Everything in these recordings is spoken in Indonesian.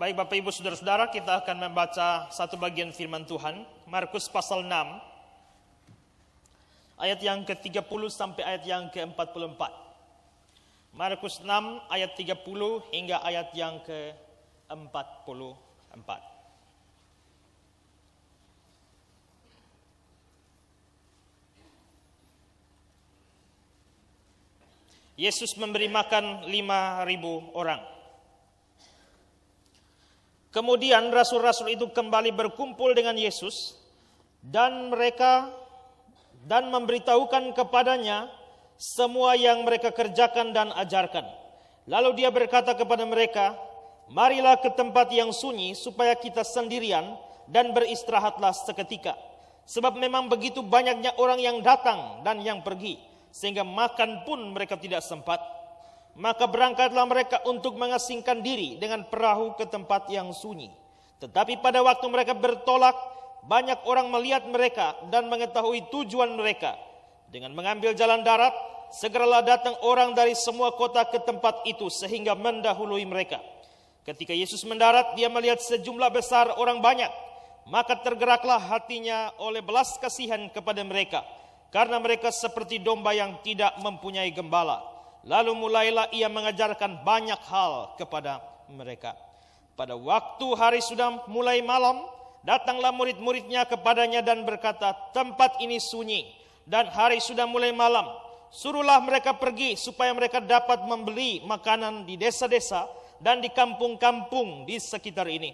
Baik Bapak Ibu Saudara-saudara, kita akan membaca satu bagian firman Tuhan, Markus pasal 6 ayat yang ke-30 sampai ayat yang ke-44. Markus 6 ayat 30 hingga ayat yang ke-44. Yesus memberi makan 5.000 orang. Kemudian rasul-rasul itu kembali berkumpul dengan Yesus dan mereka dan memberitahukan kepadanya semua yang mereka kerjakan dan ajarkan. Lalu dia berkata kepada mereka, "Marilah ke tempat yang sunyi supaya kita sendirian dan beristirahatlah seketika." Sebab memang begitu banyaknya orang yang datang dan yang pergi, sehingga makan pun mereka tidak sempat. Maka berangkatlah mereka untuk mengasingkan diri dengan perahu ke tempat yang sunyi. Tetapi pada waktu mereka bertolak, banyak orang melihat mereka dan mengetahui tujuan mereka. Dengan mengambil jalan darat, segeralah datang orang dari semua kota ke tempat itu sehingga mendahului mereka. Ketika Yesus mendarat, dia melihat sejumlah besar orang banyak. Maka tergeraklah hatinya oleh belas kasihan kepada mereka. Karena mereka seperti domba yang tidak mempunyai gembala. Lalu mulailah ia mengajarkan banyak hal kepada mereka. Pada waktu hari sudah mulai malam, datanglah murid-muridnya kepadanya dan berkata, "Tempat ini sunyi dan hari sudah mulai malam. Suruhlah mereka pergi supaya mereka dapat membeli makanan di desa-desa dan di kampung-kampung di sekitar ini."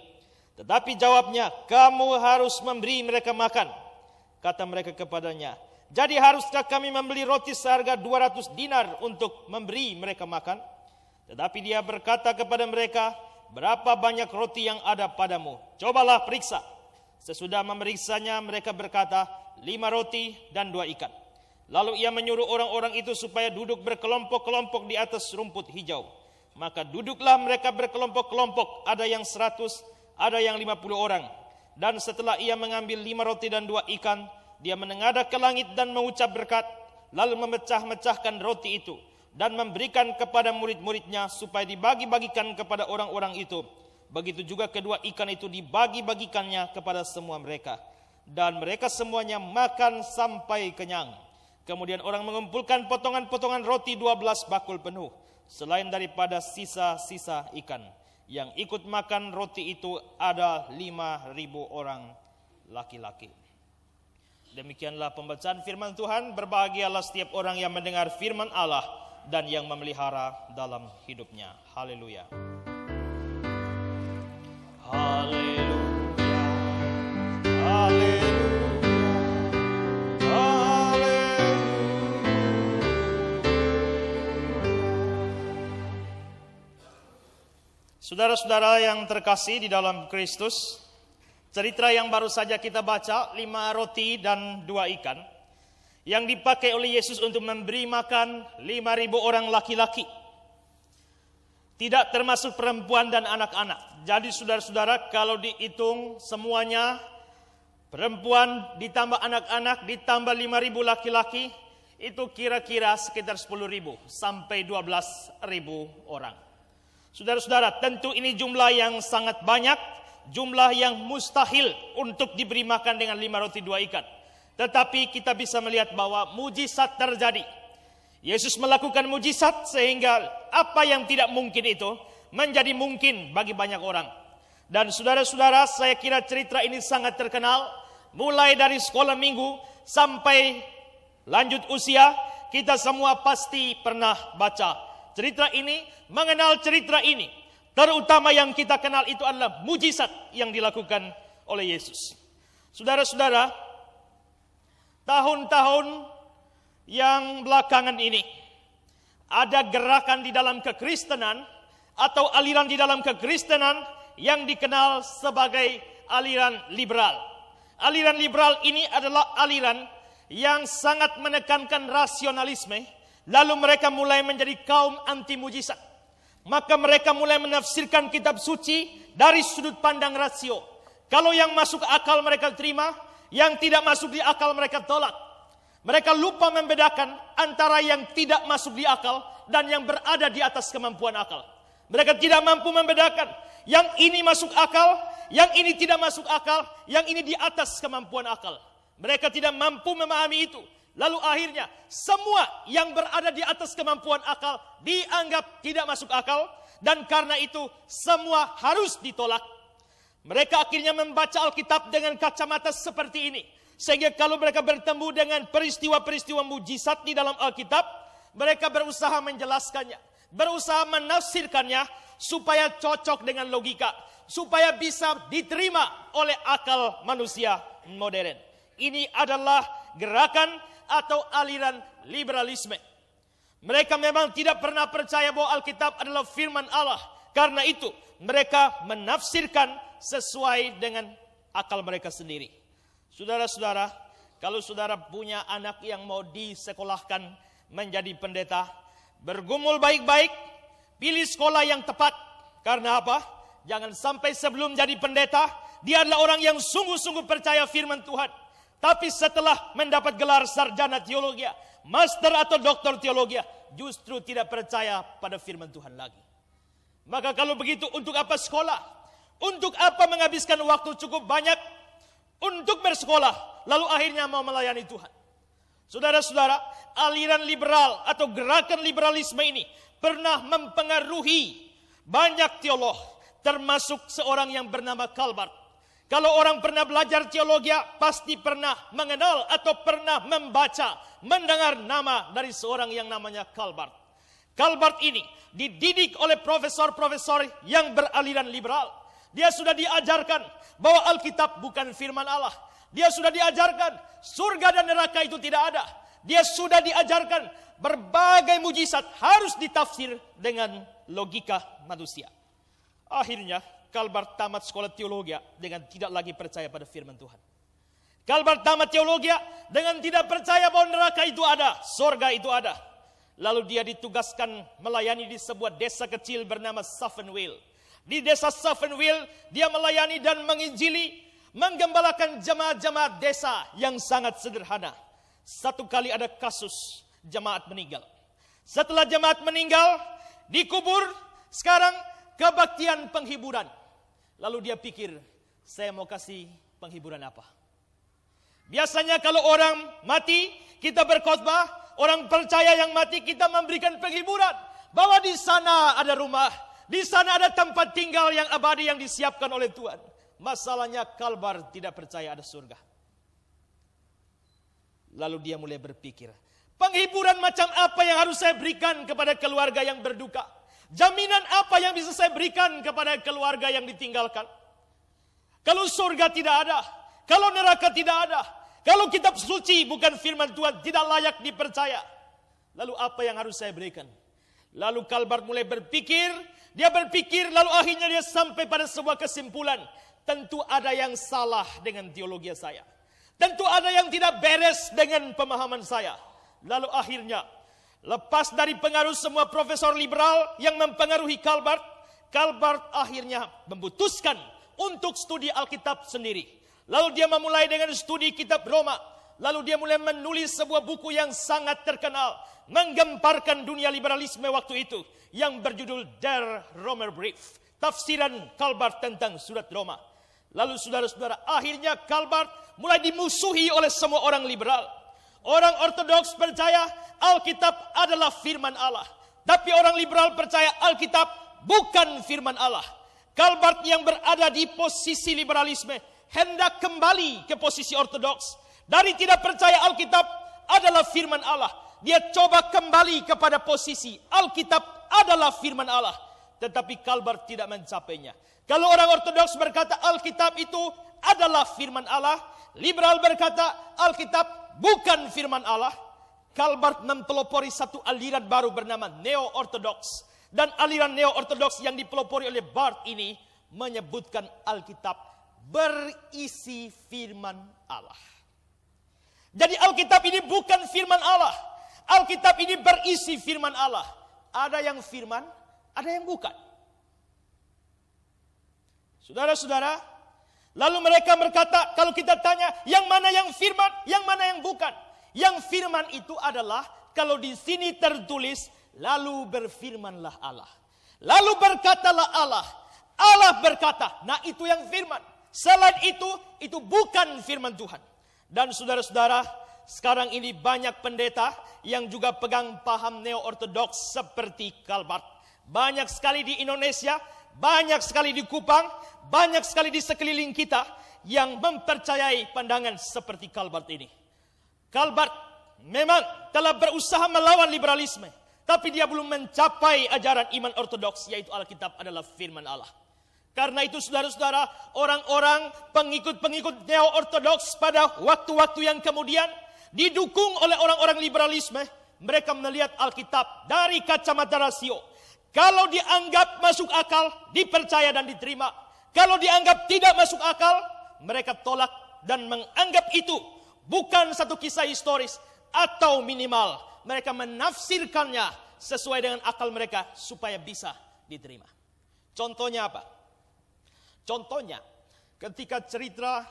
Tetapi jawabnya, "Kamu harus memberi mereka makan." Kata mereka kepadanya, jadi haruskah kami membeli roti seharga 200 dinar untuk memberi mereka makan? Tetapi dia berkata kepada mereka, berapa banyak roti yang ada padamu? Cobalah periksa. Sesudah memeriksanya mereka berkata, lima roti dan dua ikan. Lalu ia menyuruh orang-orang itu supaya duduk berkelompok-kelompok di atas rumput hijau. Maka duduklah mereka berkelompok-kelompok, ada yang seratus, ada yang lima puluh orang. Dan setelah ia mengambil lima roti dan dua ikan, dia menengadah ke langit dan mengucap berkat, lalu memecah-mecahkan roti itu dan memberikan kepada murid-muridnya supaya dibagi-bagikan kepada orang-orang itu. Begitu juga kedua ikan itu dibagi-bagikannya kepada semua mereka. Dan mereka semuanya makan sampai kenyang. Kemudian orang mengumpulkan potongan-potongan roti 12 bakul penuh. Selain daripada sisa-sisa ikan. Yang ikut makan roti itu ada 5.000 orang laki-laki. Demikianlah pembacaan firman Tuhan. Berbahagialah setiap orang yang mendengar firman Allah dan yang memelihara dalam hidupnya. Haleluya. Haleluya. Haleluya. Saudara-saudara yang terkasih di dalam Kristus, Cerita yang baru saja kita baca, lima roti dan dua ikan, yang dipakai oleh Yesus untuk memberi makan lima ribu orang laki-laki. Tidak termasuk perempuan dan anak-anak. Jadi saudara-saudara kalau dihitung semuanya, perempuan ditambah anak-anak ditambah lima ribu laki-laki, itu kira-kira sekitar sepuluh ribu sampai dua belas ribu orang. Saudara-saudara, tentu ini jumlah yang sangat banyak jumlah yang mustahil untuk diberi makan dengan lima roti dua ikan. Tetapi kita bisa melihat bahwa mujizat terjadi. Yesus melakukan mujizat sehingga apa yang tidak mungkin itu menjadi mungkin bagi banyak orang. Dan saudara-saudara, saya kira cerita ini sangat terkenal. Mulai dari sekolah minggu sampai lanjut usia, kita semua pasti pernah baca cerita ini, mengenal cerita ini. Terutama yang kita kenal itu adalah mujizat yang dilakukan oleh Yesus. Saudara-saudara, tahun-tahun yang belakangan ini ada gerakan di dalam kekristenan atau aliran di dalam kekristenan yang dikenal sebagai aliran liberal. Aliran liberal ini adalah aliran yang sangat menekankan rasionalisme, lalu mereka mulai menjadi kaum anti mujizat maka mereka mulai menafsirkan kitab suci dari sudut pandang rasio. Kalau yang masuk akal mereka terima, yang tidak masuk di akal mereka tolak. Mereka lupa membedakan antara yang tidak masuk di akal dan yang berada di atas kemampuan akal. Mereka tidak mampu membedakan yang ini masuk akal, yang ini tidak masuk akal, yang ini di atas kemampuan akal. Mereka tidak mampu memahami itu. Lalu akhirnya semua yang berada di atas kemampuan akal dianggap tidak masuk akal dan karena itu semua harus ditolak. Mereka akhirnya membaca Alkitab dengan kacamata seperti ini. Sehingga kalau mereka bertemu dengan peristiwa-peristiwa mujizat di dalam Alkitab, mereka berusaha menjelaskannya, berusaha menafsirkannya supaya cocok dengan logika, supaya bisa diterima oleh akal manusia modern. Ini adalah gerakan atau aliran liberalisme. Mereka memang tidak pernah percaya bahwa Alkitab adalah firman Allah. Karena itu, mereka menafsirkan sesuai dengan akal mereka sendiri. Saudara-saudara, kalau saudara punya anak yang mau disekolahkan menjadi pendeta, bergumul baik-baik, pilih sekolah yang tepat. Karena apa? Jangan sampai sebelum jadi pendeta, dia adalah orang yang sungguh-sungguh percaya firman Tuhan. Tapi setelah mendapat gelar sarjana teologi, master atau doktor teologi, justru tidak percaya pada firman Tuhan lagi. Maka kalau begitu untuk apa sekolah? Untuk apa menghabiskan waktu cukup banyak untuk bersekolah lalu akhirnya mau melayani Tuhan? Saudara-saudara, aliran liberal atau gerakan liberalisme ini pernah mempengaruhi banyak teolog termasuk seorang yang bernama Calvert. Kalau orang pernah belajar teologi, pasti pernah mengenal atau pernah membaca, mendengar nama dari seorang yang namanya Calvert. Calvert ini dididik oleh profesor-profesor yang beraliran liberal. Dia sudah diajarkan bahwa Alkitab bukan firman Allah. Dia sudah diajarkan surga dan neraka itu tidak ada. Dia sudah diajarkan berbagai mujizat harus ditafsir dengan logika manusia. Akhirnya Kalbar tamat sekolah teologi dengan tidak lagi percaya pada firman Tuhan. Kalbar tamat teologi dengan tidak percaya bahwa neraka itu ada, sorga itu ada. Lalu dia ditugaskan melayani di sebuah desa kecil bernama Savenwill. Di desa Savenwill dia melayani dan menginjili, menggembalakan jemaat-jemaat desa yang sangat sederhana. Satu kali ada kasus jemaat meninggal. Setelah jemaat meninggal, dikubur, sekarang kebaktian penghiburan. Lalu dia pikir, saya mau kasih penghiburan apa? Biasanya kalau orang mati, kita berkhotbah, orang percaya yang mati kita memberikan penghiburan bahwa di sana ada rumah, di sana ada tempat tinggal yang abadi yang disiapkan oleh Tuhan. Masalahnya Kalbar tidak percaya ada surga. Lalu dia mulai berpikir, penghiburan macam apa yang harus saya berikan kepada keluarga yang berduka? Jaminan apa yang bisa saya berikan kepada keluarga yang ditinggalkan? Kalau surga tidak ada, kalau neraka tidak ada, kalau kitab suci bukan firman Tuhan tidak layak dipercaya. Lalu apa yang harus saya berikan? Lalu Kalbar mulai berpikir, dia berpikir lalu akhirnya dia sampai pada sebuah kesimpulan. Tentu ada yang salah dengan teologi saya. Tentu ada yang tidak beres dengan pemahaman saya. Lalu akhirnya Lepas dari pengaruh semua profesor liberal yang mempengaruhi Kalbart, Kalbart akhirnya memutuskan untuk studi Alkitab sendiri. Lalu dia memulai dengan studi kitab Roma. Lalu dia mulai menulis sebuah buku yang sangat terkenal. Menggemparkan dunia liberalisme waktu itu. Yang berjudul Der Romer Brief. Tafsiran Kalbart tentang surat Roma. Lalu saudara-saudara, akhirnya Kalbart mulai dimusuhi oleh semua orang liberal. Orang ortodoks percaya Alkitab adalah firman Allah. Tapi orang liberal percaya Alkitab bukan firman Allah. Kalbart yang berada di posisi liberalisme hendak kembali ke posisi ortodoks. Dari tidak percaya Alkitab adalah firman Allah. Dia coba kembali kepada posisi Alkitab adalah firman Allah. Tetapi Kalbar tidak mencapainya. Kalau orang ortodoks berkata Alkitab itu adalah firman Allah. Liberal berkata Alkitab bukan firman Allah, Kalbart mempelopori satu aliran baru bernama Neo-Orthodox. Dan aliran Neo-Orthodox yang dipelopori oleh Barth ini menyebutkan Alkitab berisi firman Allah. Jadi Alkitab ini bukan firman Allah. Alkitab ini berisi firman Allah. Ada yang firman, ada yang bukan. Saudara-saudara, Lalu mereka berkata, kalau kita tanya, yang mana yang firman, yang mana yang bukan? Yang firman itu adalah kalau di sini tertulis, lalu berfirmanlah Allah. Lalu berkatalah Allah. Allah berkata, nah itu yang firman. Selain itu, itu bukan firman Tuhan. Dan saudara-saudara, sekarang ini banyak pendeta yang juga pegang paham neo-ortodoks seperti kalbat, Banyak sekali di Indonesia banyak sekali di Kupang, banyak sekali di sekeliling kita yang mempercayai pandangan seperti Kalbart ini. Kalbart memang telah berusaha melawan liberalisme, tapi dia belum mencapai ajaran iman ortodoks yaitu Alkitab adalah firman Allah. Karena itu saudara-saudara, orang-orang pengikut-pengikut neo-ortodoks pada waktu-waktu yang kemudian didukung oleh orang-orang liberalisme, mereka melihat Alkitab dari kacamata rasio kalau dianggap masuk akal, dipercaya dan diterima. Kalau dianggap tidak masuk akal, mereka tolak dan menganggap itu bukan satu kisah historis atau minimal mereka menafsirkannya sesuai dengan akal mereka supaya bisa diterima. Contohnya apa? Contohnya ketika cerita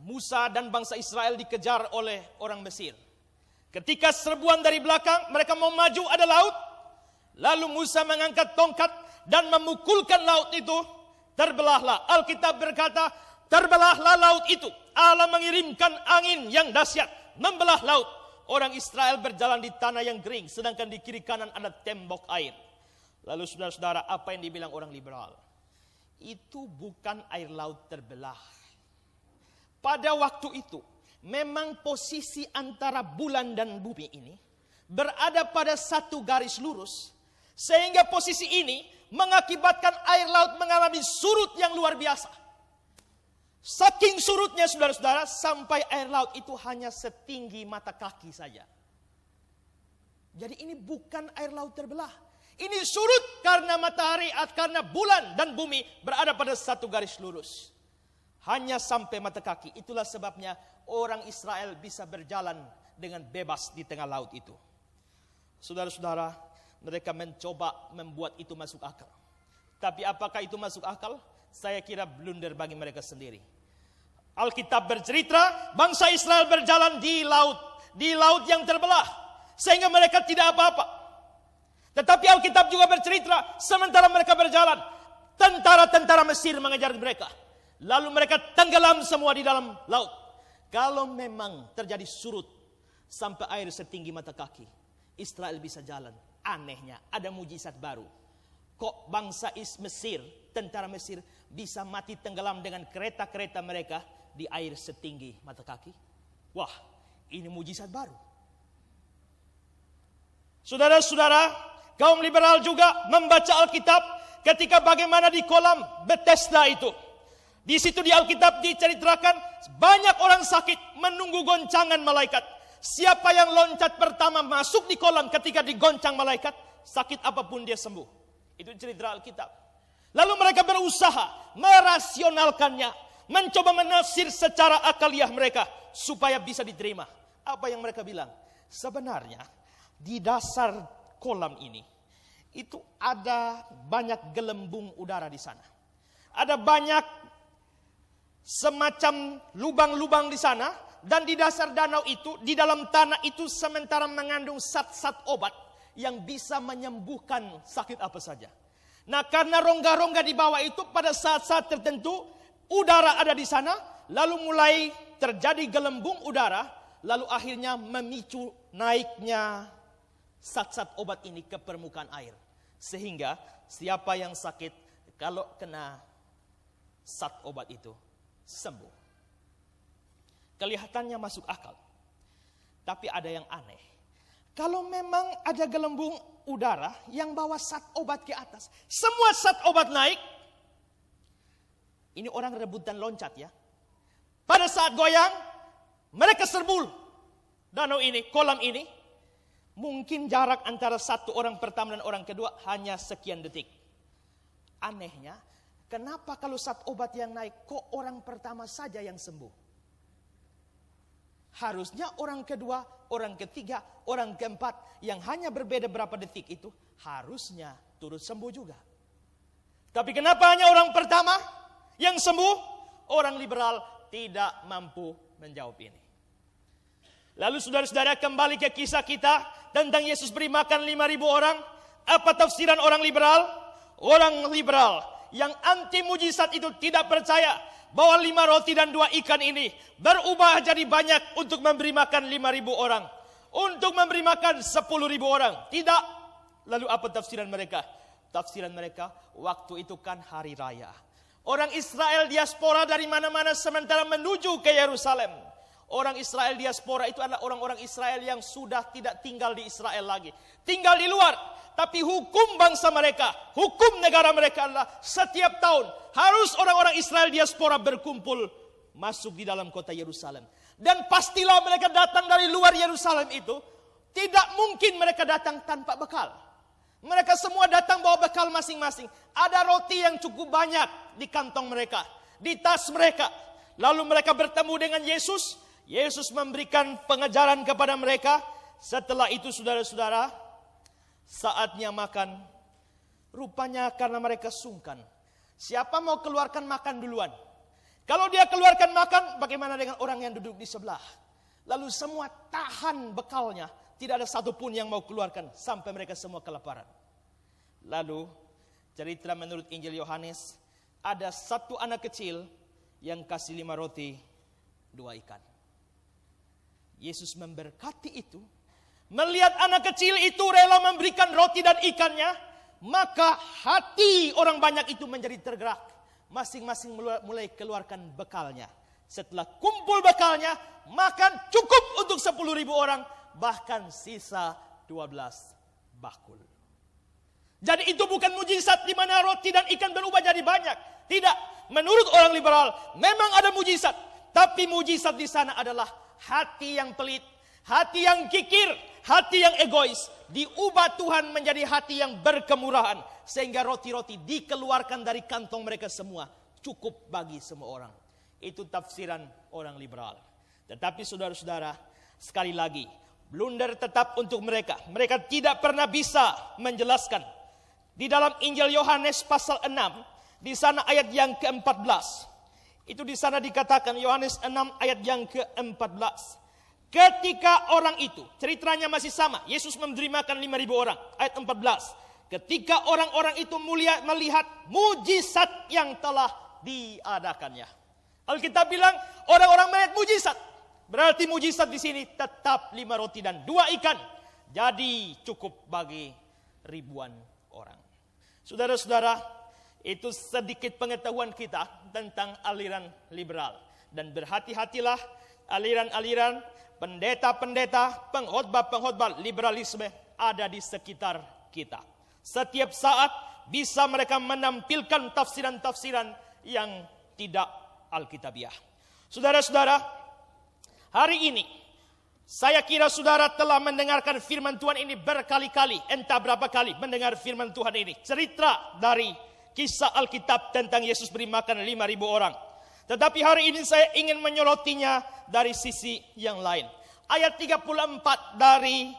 Musa dan bangsa Israel dikejar oleh orang Mesir. Ketika serbuan dari belakang mereka mau maju ada laut, Lalu Musa mengangkat tongkat dan memukulkan laut itu. Terbelahlah. Alkitab berkata, terbelahlah laut itu. Allah mengirimkan angin yang dahsyat membelah laut. Orang Israel berjalan di tanah yang kering, sedangkan di kiri kanan ada tembok air. Lalu saudara-saudara, apa yang dibilang orang liberal? Itu bukan air laut terbelah. Pada waktu itu, memang posisi antara bulan dan bumi ini berada pada satu garis lurus, sehingga posisi ini mengakibatkan air laut mengalami surut yang luar biasa. Saking surutnya saudara-saudara sampai air laut itu hanya setinggi mata kaki saja. Jadi ini bukan air laut terbelah. Ini surut karena matahari, karena bulan dan bumi berada pada satu garis lurus. Hanya sampai mata kaki. Itulah sebabnya orang Israel bisa berjalan dengan bebas di tengah laut itu. Saudara-saudara, mereka mencoba membuat itu masuk akal. Tapi apakah itu masuk akal? Saya kira blunder bagi mereka sendiri. Alkitab bercerita bangsa Israel berjalan di laut, di laut yang terbelah sehingga mereka tidak apa-apa. Tetapi Alkitab juga bercerita sementara mereka berjalan, tentara-tentara Mesir mengejar mereka. Lalu mereka tenggelam semua di dalam laut. Kalau memang terjadi surut sampai air setinggi mata kaki, Israel bisa jalan. Anehnya ada mujizat baru. Kok bangsa Is Mesir, tentara Mesir bisa mati tenggelam dengan kereta-kereta mereka di air setinggi mata kaki? Wah, ini mujizat baru. Saudara-saudara, kaum liberal juga membaca Alkitab ketika bagaimana di kolam Bethesda itu. Di situ di Alkitab diceritakan banyak orang sakit menunggu goncangan malaikat. Siapa yang loncat pertama masuk di kolam ketika digoncang malaikat, sakit apapun dia sembuh. Itu cerita Alkitab. Lalu mereka berusaha merasionalkannya, mencoba menafsir secara akaliah mereka supaya bisa diterima. Apa yang mereka bilang? Sebenarnya di dasar kolam ini itu ada banyak gelembung udara di sana. Ada banyak semacam lubang-lubang di sana dan di dasar danau itu, di dalam tanah itu sementara mengandung sat-sat obat yang bisa menyembuhkan sakit apa saja. Nah karena rongga-rongga di bawah itu pada saat-saat tertentu udara ada di sana, lalu mulai terjadi gelembung udara, lalu akhirnya memicu naiknya sat-sat obat ini ke permukaan air. Sehingga siapa yang sakit kalau kena sat obat itu sembuh. Kelihatannya masuk akal. Tapi ada yang aneh. Kalau memang ada gelembung udara yang bawa sat obat ke atas, semua sat obat naik. Ini orang rebut dan loncat ya. Pada saat goyang, mereka serbul. Danau ini, kolam ini, mungkin jarak antara satu orang pertama dan orang kedua hanya sekian detik. Anehnya, kenapa kalau sat obat yang naik, kok orang pertama saja yang sembuh? Harusnya orang kedua, orang ketiga, orang keempat yang hanya berbeda berapa detik itu harusnya turut sembuh juga. Tapi kenapa hanya orang pertama yang sembuh? Orang liberal tidak mampu menjawab ini. Lalu saudara-saudara kembali ke kisah kita tentang Yesus beri makan lima ribu orang. Apa tafsiran orang liberal? Orang liberal yang anti mujizat itu tidak percaya bahwa lima roti dan dua ikan ini berubah jadi banyak untuk memberi makan lima ribu orang. Untuk memberi makan sepuluh ribu orang. Tidak. Lalu apa tafsiran mereka? Tafsiran mereka, waktu itu kan hari raya. Orang Israel diaspora dari mana-mana sementara menuju ke Yerusalem. Orang Israel diaspora itu adalah orang-orang Israel yang sudah tidak tinggal di Israel lagi. Tinggal di luar tapi hukum bangsa mereka, hukum negara mereka adalah setiap tahun harus orang-orang Israel diaspora berkumpul masuk di dalam kota Yerusalem. Dan pastilah mereka datang dari luar Yerusalem itu, tidak mungkin mereka datang tanpa bekal. Mereka semua datang bawa bekal masing-masing. Ada roti yang cukup banyak di kantong mereka, di tas mereka. Lalu mereka bertemu dengan Yesus. Yesus memberikan pengejaran kepada mereka. Setelah itu saudara-saudara, Saatnya makan. Rupanya karena mereka sungkan. Siapa mau keluarkan makan duluan? Kalau dia keluarkan makan, bagaimana dengan orang yang duduk di sebelah? Lalu semua tahan bekalnya. Tidak ada satupun yang mau keluarkan sampai mereka semua kelaparan. Lalu cerita menurut Injil Yohanes. Ada satu anak kecil yang kasih lima roti, dua ikan. Yesus memberkati itu melihat anak kecil itu rela memberikan roti dan ikannya, maka hati orang banyak itu menjadi tergerak. Masing-masing mulai keluarkan bekalnya. Setelah kumpul bekalnya, makan cukup untuk 10 ribu orang, bahkan sisa 12 bakul. Jadi itu bukan mujizat di mana roti dan ikan berubah jadi banyak. Tidak. Menurut orang liberal, memang ada mujizat. Tapi mujizat di sana adalah hati yang pelit, hati yang kikir, hati yang egois diubah Tuhan menjadi hati yang berkemurahan sehingga roti-roti dikeluarkan dari kantong mereka semua cukup bagi semua orang. Itu tafsiran orang liberal. Tetapi saudara-saudara, sekali lagi, blunder tetap untuk mereka. Mereka tidak pernah bisa menjelaskan. Di dalam Injil Yohanes pasal 6, di sana ayat yang ke-14. Itu di sana dikatakan Yohanes 6 ayat yang ke-14. Ketika orang itu, ceritanya masih sama. Yesus memberi makan 5.000 orang. Ayat 14. Ketika orang-orang itu mulia melihat mujizat yang telah diadakannya. Alkitab bilang orang-orang melihat mujizat. Berarti mujizat di sini tetap lima roti dan dua ikan. Jadi cukup bagi ribuan orang. Saudara-saudara, itu sedikit pengetahuan kita tentang aliran liberal. Dan berhati-hatilah aliran-aliran pendeta-pendeta, pengkhotbah-pengkhotbah liberalisme ada di sekitar kita. Setiap saat bisa mereka menampilkan tafsiran-tafsiran yang tidak alkitabiah. Saudara-saudara, hari ini saya kira saudara telah mendengarkan firman Tuhan ini berkali-kali, entah berapa kali mendengar firman Tuhan ini. Cerita dari kisah Alkitab tentang Yesus beri makan 5.000 orang. Tetapi hari ini saya ingin menyorotinya dari sisi yang lain. Ayat 34 dari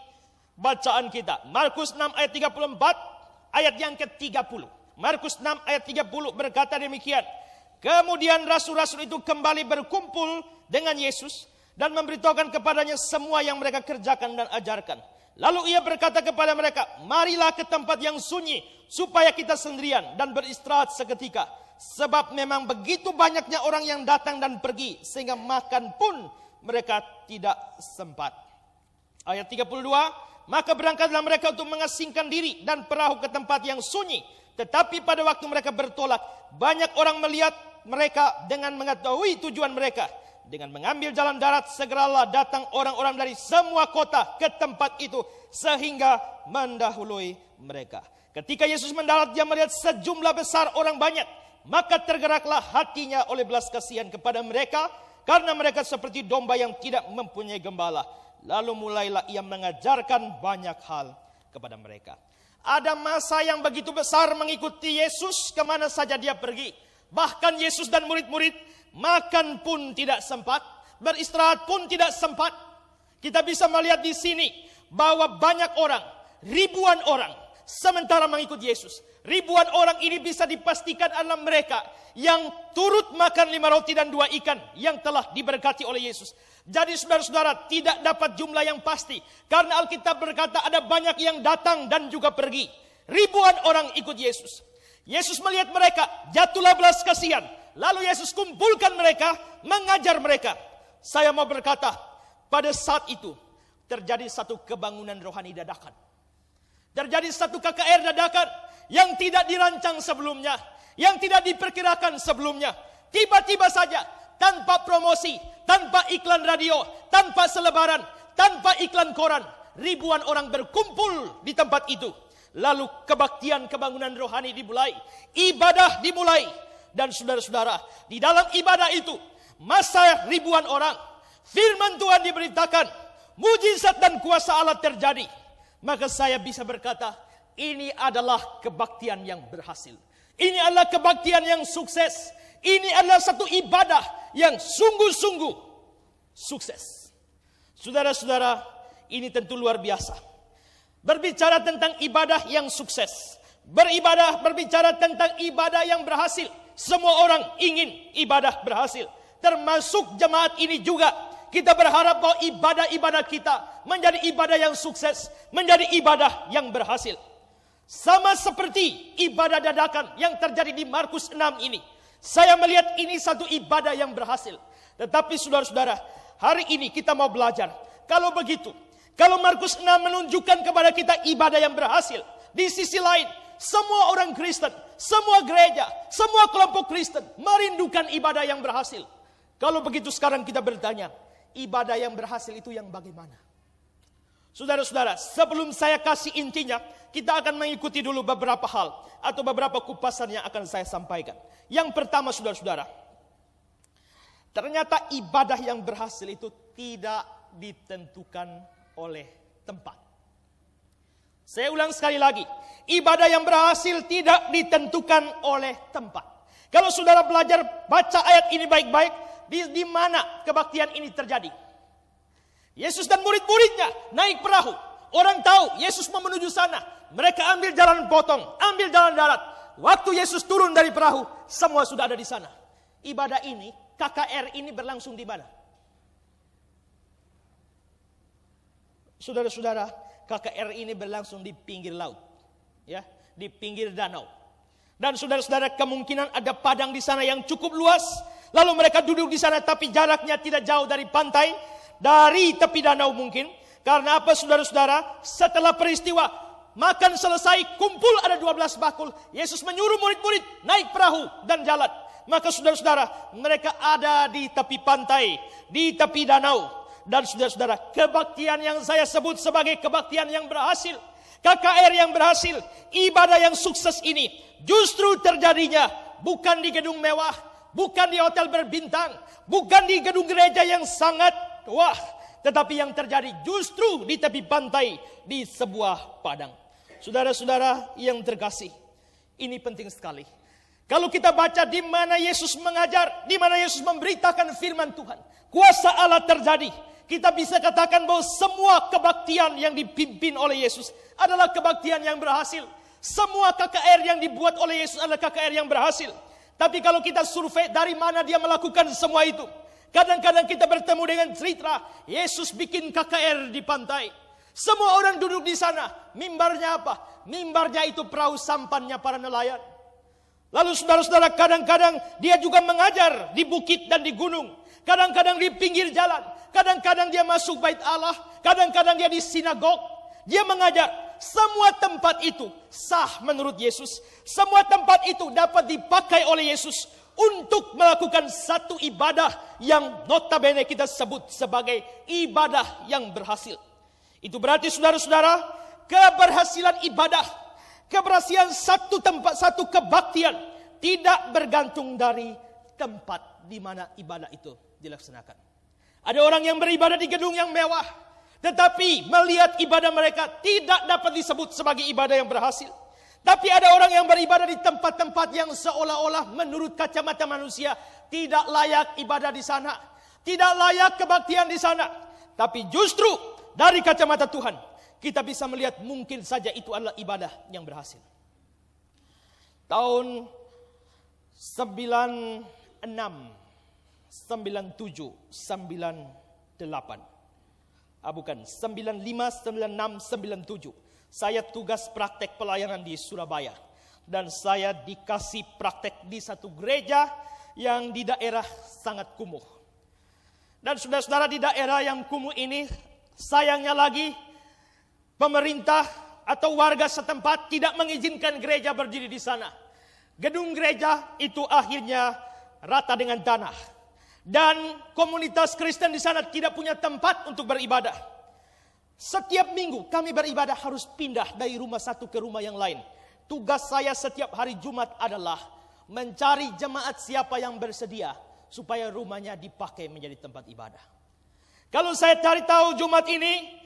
bacaan kita. Markus 6 ayat 34, ayat yang ke-30. Markus 6 ayat 30 berkata demikian. Kemudian rasul-rasul itu kembali berkumpul dengan Yesus dan memberitahukan kepadanya semua yang mereka kerjakan dan ajarkan. Lalu ia berkata kepada mereka, "Marilah ke tempat yang sunyi supaya kita sendirian dan beristirahat seketika." Sebab memang begitu banyaknya orang yang datang dan pergi. Sehingga makan pun mereka tidak sempat. Ayat 32. Maka berangkatlah mereka untuk mengasingkan diri dan perahu ke tempat yang sunyi. Tetapi pada waktu mereka bertolak, banyak orang melihat mereka dengan mengetahui tujuan mereka. Dengan mengambil jalan darat, segeralah datang orang-orang dari semua kota ke tempat itu sehingga mendahului mereka. Ketika Yesus mendarat, dia melihat sejumlah besar orang banyak maka tergeraklah hatinya oleh belas kasihan kepada mereka karena mereka seperti domba yang tidak mempunyai gembala. Lalu mulailah ia mengajarkan banyak hal kepada mereka. Ada masa yang begitu besar mengikuti Yesus kemana saja dia pergi. Bahkan Yesus dan murid-murid makan pun tidak sempat, beristirahat pun tidak sempat. Kita bisa melihat di sini bahwa banyak orang, ribuan orang sementara mengikut Yesus. Ribuan orang ini bisa dipastikan adalah mereka yang turut makan lima roti dan dua ikan yang telah diberkati oleh Yesus. Jadi saudara-saudara tidak dapat jumlah yang pasti. Karena Alkitab berkata ada banyak yang datang dan juga pergi. Ribuan orang ikut Yesus. Yesus melihat mereka, jatuhlah belas kasihan. Lalu Yesus kumpulkan mereka, mengajar mereka. Saya mau berkata, pada saat itu terjadi satu kebangunan rohani dadakan Terjadi satu KKR dadakan yang tidak dirancang sebelumnya, yang tidak diperkirakan sebelumnya. Tiba-tiba saja tanpa promosi, tanpa iklan radio, tanpa selebaran, tanpa iklan koran, ribuan orang berkumpul di tempat itu. Lalu kebaktian kebangunan rohani dimulai, ibadah dimulai. Dan saudara-saudara, di dalam ibadah itu, masa ribuan orang, firman Tuhan diberitakan, mujizat dan kuasa Allah terjadi. Maka saya bisa berkata, ini adalah kebaktian yang berhasil. Ini adalah kebaktian yang sukses. Ini adalah satu ibadah yang sungguh-sungguh sukses. Saudara-saudara, ini tentu luar biasa. Berbicara tentang ibadah yang sukses. Beribadah, berbicara tentang ibadah yang berhasil. Semua orang ingin ibadah berhasil. Termasuk jemaat ini juga kita berharap bahwa ibadah-ibadah kita menjadi ibadah yang sukses, menjadi ibadah yang berhasil. Sama seperti ibadah dadakan yang terjadi di Markus 6 ini. Saya melihat ini satu ibadah yang berhasil. Tetapi saudara-saudara, hari ini kita mau belajar. Kalau begitu, kalau Markus 6 menunjukkan kepada kita ibadah yang berhasil, di sisi lain, semua orang Kristen, semua gereja, semua kelompok Kristen merindukan ibadah yang berhasil. Kalau begitu sekarang kita bertanya, ibadah yang berhasil itu yang bagaimana? Saudara-saudara, sebelum saya kasih intinya, kita akan mengikuti dulu beberapa hal atau beberapa kupasan yang akan saya sampaikan. Yang pertama, saudara-saudara, ternyata ibadah yang berhasil itu tidak ditentukan oleh tempat. Saya ulang sekali lagi, ibadah yang berhasil tidak ditentukan oleh tempat. Kalau saudara belajar baca ayat ini baik-baik, di, di mana kebaktian ini terjadi? Yesus dan murid-muridnya naik perahu. Orang tahu Yesus mau menuju sana. Mereka ambil jalan potong, ambil jalan darat. Waktu Yesus turun dari perahu, semua sudah ada di sana. Ibadah ini, KKR ini berlangsung di mana? Saudara-saudara, KKR ini berlangsung di pinggir laut. Ya, di pinggir danau. Dan saudara-saudara, kemungkinan ada padang di sana yang cukup luas Lalu mereka duduk di sana tapi jaraknya tidak jauh dari pantai, dari tepi danau mungkin. Karena apa saudara-saudara? Setelah peristiwa makan selesai, kumpul ada 12 bakul. Yesus menyuruh murid-murid naik perahu dan jalan. Maka saudara-saudara, mereka ada di tepi pantai, di tepi danau. Dan saudara-saudara, kebaktian yang saya sebut sebagai kebaktian yang berhasil. KKR yang berhasil, ibadah yang sukses ini justru terjadinya bukan di gedung mewah, bukan di hotel berbintang, bukan di gedung gereja yang sangat wah, tetapi yang terjadi justru di tepi pantai di sebuah padang. Saudara-saudara yang terkasih, ini penting sekali. Kalau kita baca di mana Yesus mengajar, di mana Yesus memberitakan firman Tuhan, kuasa Allah terjadi. Kita bisa katakan bahwa semua kebaktian yang dipimpin oleh Yesus adalah kebaktian yang berhasil. Semua KKR yang dibuat oleh Yesus adalah KKR yang berhasil. Tapi kalau kita survei dari mana dia melakukan semua itu. Kadang-kadang kita bertemu dengan cerita Yesus bikin KKR di pantai. Semua orang duduk di sana. Mimbarnya apa? Mimbarnya itu perahu sampannya para nelayan. Lalu saudara-saudara kadang-kadang dia juga mengajar di bukit dan di gunung. Kadang-kadang di pinggir jalan. Kadang-kadang dia masuk bait Allah. Kadang-kadang dia di sinagog. Dia mengajar semua tempat itu sah menurut Yesus. Semua tempat itu dapat dipakai oleh Yesus untuk melakukan satu ibadah yang notabene kita sebut sebagai ibadah yang berhasil. Itu berarti saudara-saudara, keberhasilan ibadah, keberhasilan satu tempat, satu kebaktian tidak bergantung dari tempat di mana ibadah itu dilaksanakan. Ada orang yang beribadah di gedung yang mewah, tetapi melihat ibadah mereka tidak dapat disebut sebagai ibadah yang berhasil. Tapi ada orang yang beribadah di tempat-tempat yang seolah-olah menurut kacamata manusia tidak layak ibadah di sana, tidak layak kebaktian di sana. Tapi justru dari kacamata Tuhan kita bisa melihat mungkin saja itu adalah ibadah yang berhasil. Tahun 96, 97, 98 ah bukan 95 96 97 saya tugas praktek pelayanan di Surabaya dan saya dikasih praktek di satu gereja yang di daerah sangat kumuh. Dan saudara-saudara di daerah yang kumuh ini sayangnya lagi pemerintah atau warga setempat tidak mengizinkan gereja berdiri di sana. Gedung gereja itu akhirnya rata dengan tanah. Dan komunitas Kristen di sana tidak punya tempat untuk beribadah. Setiap minggu kami beribadah harus pindah dari rumah satu ke rumah yang lain. Tugas saya setiap hari Jumat adalah mencari jemaat siapa yang bersedia supaya rumahnya dipakai menjadi tempat ibadah. Kalau saya cari tahu Jumat ini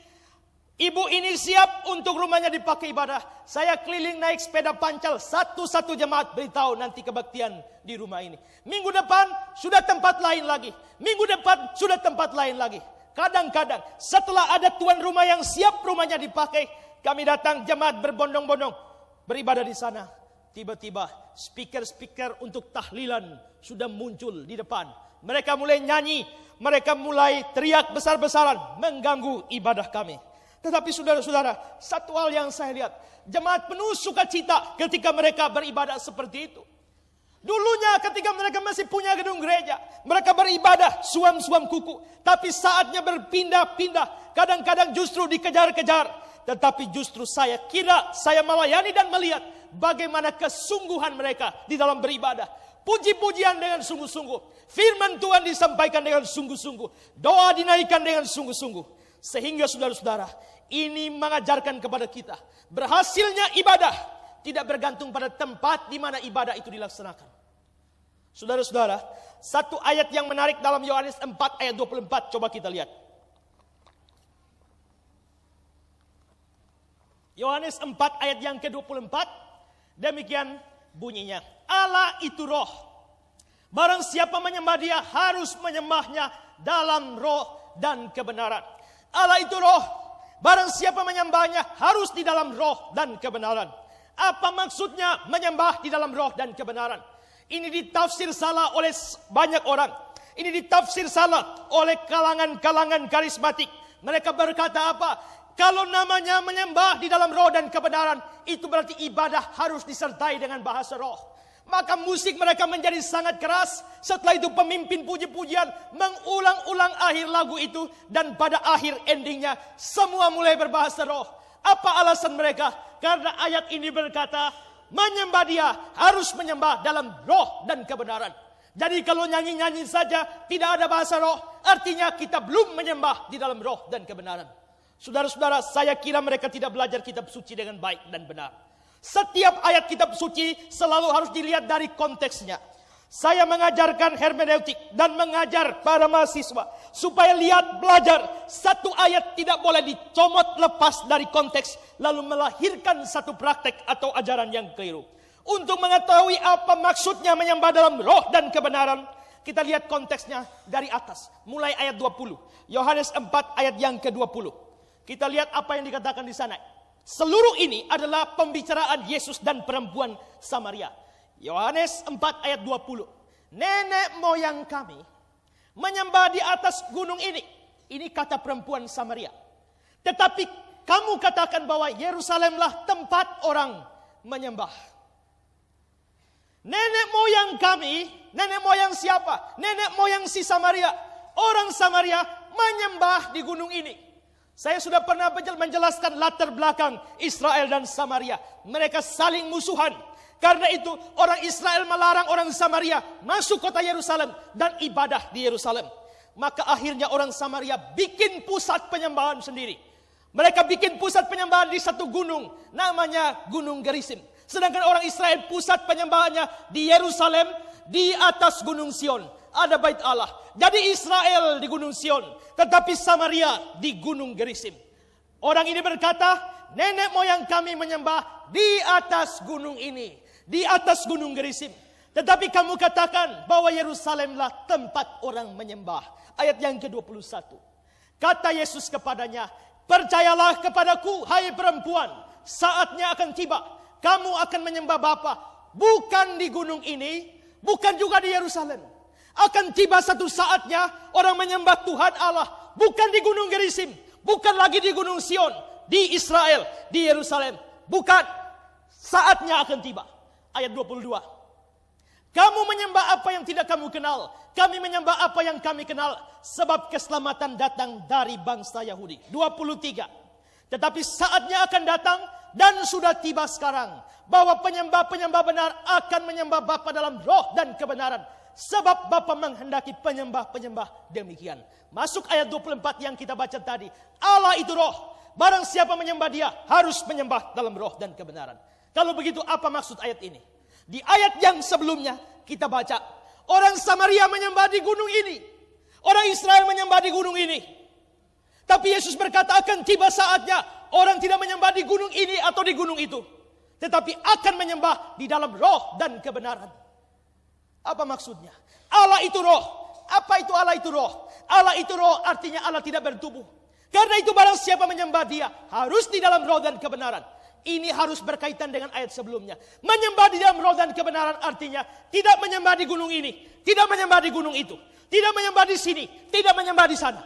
Ibu ini siap untuk rumahnya dipakai ibadah. Saya keliling naik sepeda pancal satu-satu jemaat beritahu nanti kebaktian di rumah ini. Minggu depan sudah tempat lain lagi. Minggu depan sudah tempat lain lagi. Kadang-kadang setelah ada tuan rumah yang siap rumahnya dipakai, kami datang jemaat berbondong-bondong beribadah di sana. Tiba-tiba speaker-speaker untuk tahlilan sudah muncul di depan. Mereka mulai nyanyi, mereka mulai teriak besar-besaran mengganggu ibadah kami. Tetapi saudara-saudara, satu hal yang saya lihat, jemaat penuh sukacita ketika mereka beribadah seperti itu. Dulunya ketika mereka masih punya gedung gereja, mereka beribadah suam-suam kuku. Tapi saatnya berpindah-pindah, kadang-kadang justru dikejar-kejar. Tetapi justru saya kira, saya melayani dan melihat bagaimana kesungguhan mereka di dalam beribadah. Puji-pujian dengan sungguh-sungguh. Firman Tuhan disampaikan dengan sungguh-sungguh. Doa dinaikkan dengan sungguh-sungguh. Sehingga saudara-saudara, ini mengajarkan kepada kita berhasilnya ibadah tidak bergantung pada tempat di mana ibadah itu dilaksanakan. Saudara-saudara, satu ayat yang menarik dalam Yohanes 4 ayat 24 coba kita lihat. Yohanes 4 ayat yang ke-24 demikian bunyinya. Allah itu roh. Barang siapa menyembah dia harus menyembahnya dalam roh dan kebenaran. Allah itu roh Barang siapa menyembahnya harus di dalam roh dan kebenaran. Apa maksudnya menyembah di dalam roh dan kebenaran? Ini ditafsir salah oleh banyak orang. Ini ditafsir salah oleh kalangan-kalangan karismatik. Mereka berkata apa? Kalau namanya menyembah di dalam roh dan kebenaran, itu berarti ibadah harus disertai dengan bahasa roh. Maka musik mereka menjadi sangat keras. Setelah itu pemimpin puji-pujian mengulang-ulang akhir lagu itu. Dan pada akhir endingnya semua mulai berbahasa roh. Apa alasan mereka? Karena ayat ini berkata, menyembah dia harus menyembah dalam roh dan kebenaran. Jadi kalau nyanyi-nyanyi saja tidak ada bahasa roh, artinya kita belum menyembah di dalam roh dan kebenaran. Saudara-saudara, saya kira mereka tidak belajar kitab suci dengan baik dan benar. Setiap ayat kitab suci selalu harus dilihat dari konteksnya. Saya mengajarkan hermeneutik dan mengajar para mahasiswa supaya lihat belajar satu ayat tidak boleh dicomot lepas dari konteks lalu melahirkan satu praktek atau ajaran yang keliru. Untuk mengetahui apa maksudnya menyembah dalam roh dan kebenaran, kita lihat konteksnya dari atas, mulai ayat 20. Yohanes 4 ayat yang ke-20. Kita lihat apa yang dikatakan di sana. Seluruh ini adalah pembicaraan Yesus dan perempuan Samaria. Yohanes 4 ayat 20. Nenek moyang kami menyembah di atas gunung ini. Ini kata perempuan Samaria. Tetapi kamu katakan bahwa Yerusalemlah tempat orang menyembah. Nenek moyang kami, nenek moyang siapa? Nenek moyang si Samaria. Orang Samaria menyembah di gunung ini. Saya sudah pernah menjelaskan latar belakang Israel dan Samaria. Mereka saling musuhan. Karena itu orang Israel melarang orang Samaria masuk kota Yerusalem dan ibadah di Yerusalem. Maka akhirnya orang Samaria bikin pusat penyembahan sendiri. Mereka bikin pusat penyembahan di satu gunung namanya Gunung Gerisim. Sedangkan orang Israel pusat penyembahannya di Yerusalem di atas Gunung Sion ada bait Allah. Jadi Israel di Gunung Sion, tetapi Samaria di Gunung Gerisim. Orang ini berkata, nenek moyang kami menyembah di atas gunung ini, di atas Gunung Gerisim. Tetapi kamu katakan bahwa Yerusalemlah tempat orang menyembah. Ayat yang ke-21. Kata Yesus kepadanya, percayalah kepadaku hai perempuan, saatnya akan tiba. Kamu akan menyembah Bapa bukan di gunung ini, bukan juga di Yerusalem. Akan tiba satu saatnya orang menyembah Tuhan Allah. Bukan di Gunung Gerizim. Bukan lagi di Gunung Sion. Di Israel. Di Yerusalem. Bukan. Saatnya akan tiba. Ayat 22. Kamu menyembah apa yang tidak kamu kenal. Kami menyembah apa yang kami kenal. Sebab keselamatan datang dari bangsa Yahudi. 23. Tetapi saatnya akan datang dan sudah tiba sekarang. Bahwa penyembah-penyembah benar akan menyembah Bapa dalam roh dan kebenaran. Sebab Bapa menghendaki penyembah-penyembah demikian. Masuk ayat 24 yang kita baca tadi. Allah itu roh. Barang siapa menyembah dia harus menyembah dalam roh dan kebenaran. Kalau begitu apa maksud ayat ini? Di ayat yang sebelumnya kita baca. Orang Samaria menyembah di gunung ini. Orang Israel menyembah di gunung ini. Tapi Yesus berkata akan tiba saatnya orang tidak menyembah di gunung ini atau di gunung itu. Tetapi akan menyembah di dalam roh dan kebenaran. Apa maksudnya? Allah itu roh. Apa itu Allah itu roh? Allah itu roh artinya Allah tidak bertubuh. Karena itu barang siapa menyembah dia harus di dalam roh dan kebenaran. Ini harus berkaitan dengan ayat sebelumnya. Menyembah di dalam roh dan kebenaran artinya tidak menyembah di gunung ini, tidak menyembah di gunung itu, tidak menyembah di sini, tidak menyembah di sana.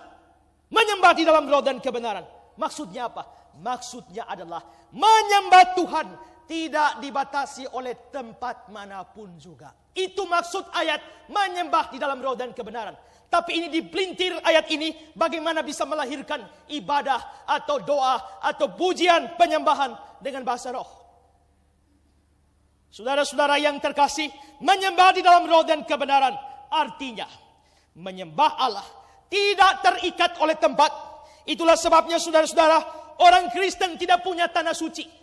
Menyembah di dalam roh dan kebenaran. Maksudnya apa? Maksudnya adalah menyembah Tuhan tidak dibatasi oleh tempat manapun juga. Itu maksud ayat menyembah di dalam roh dan kebenaran. Tapi ini dipelintir ayat ini bagaimana bisa melahirkan ibadah atau doa atau pujian penyembahan dengan bahasa roh. Saudara-saudara yang terkasih, menyembah di dalam roh dan kebenaran artinya menyembah Allah tidak terikat oleh tempat. Itulah sebabnya saudara-saudara, orang Kristen tidak punya tanah suci.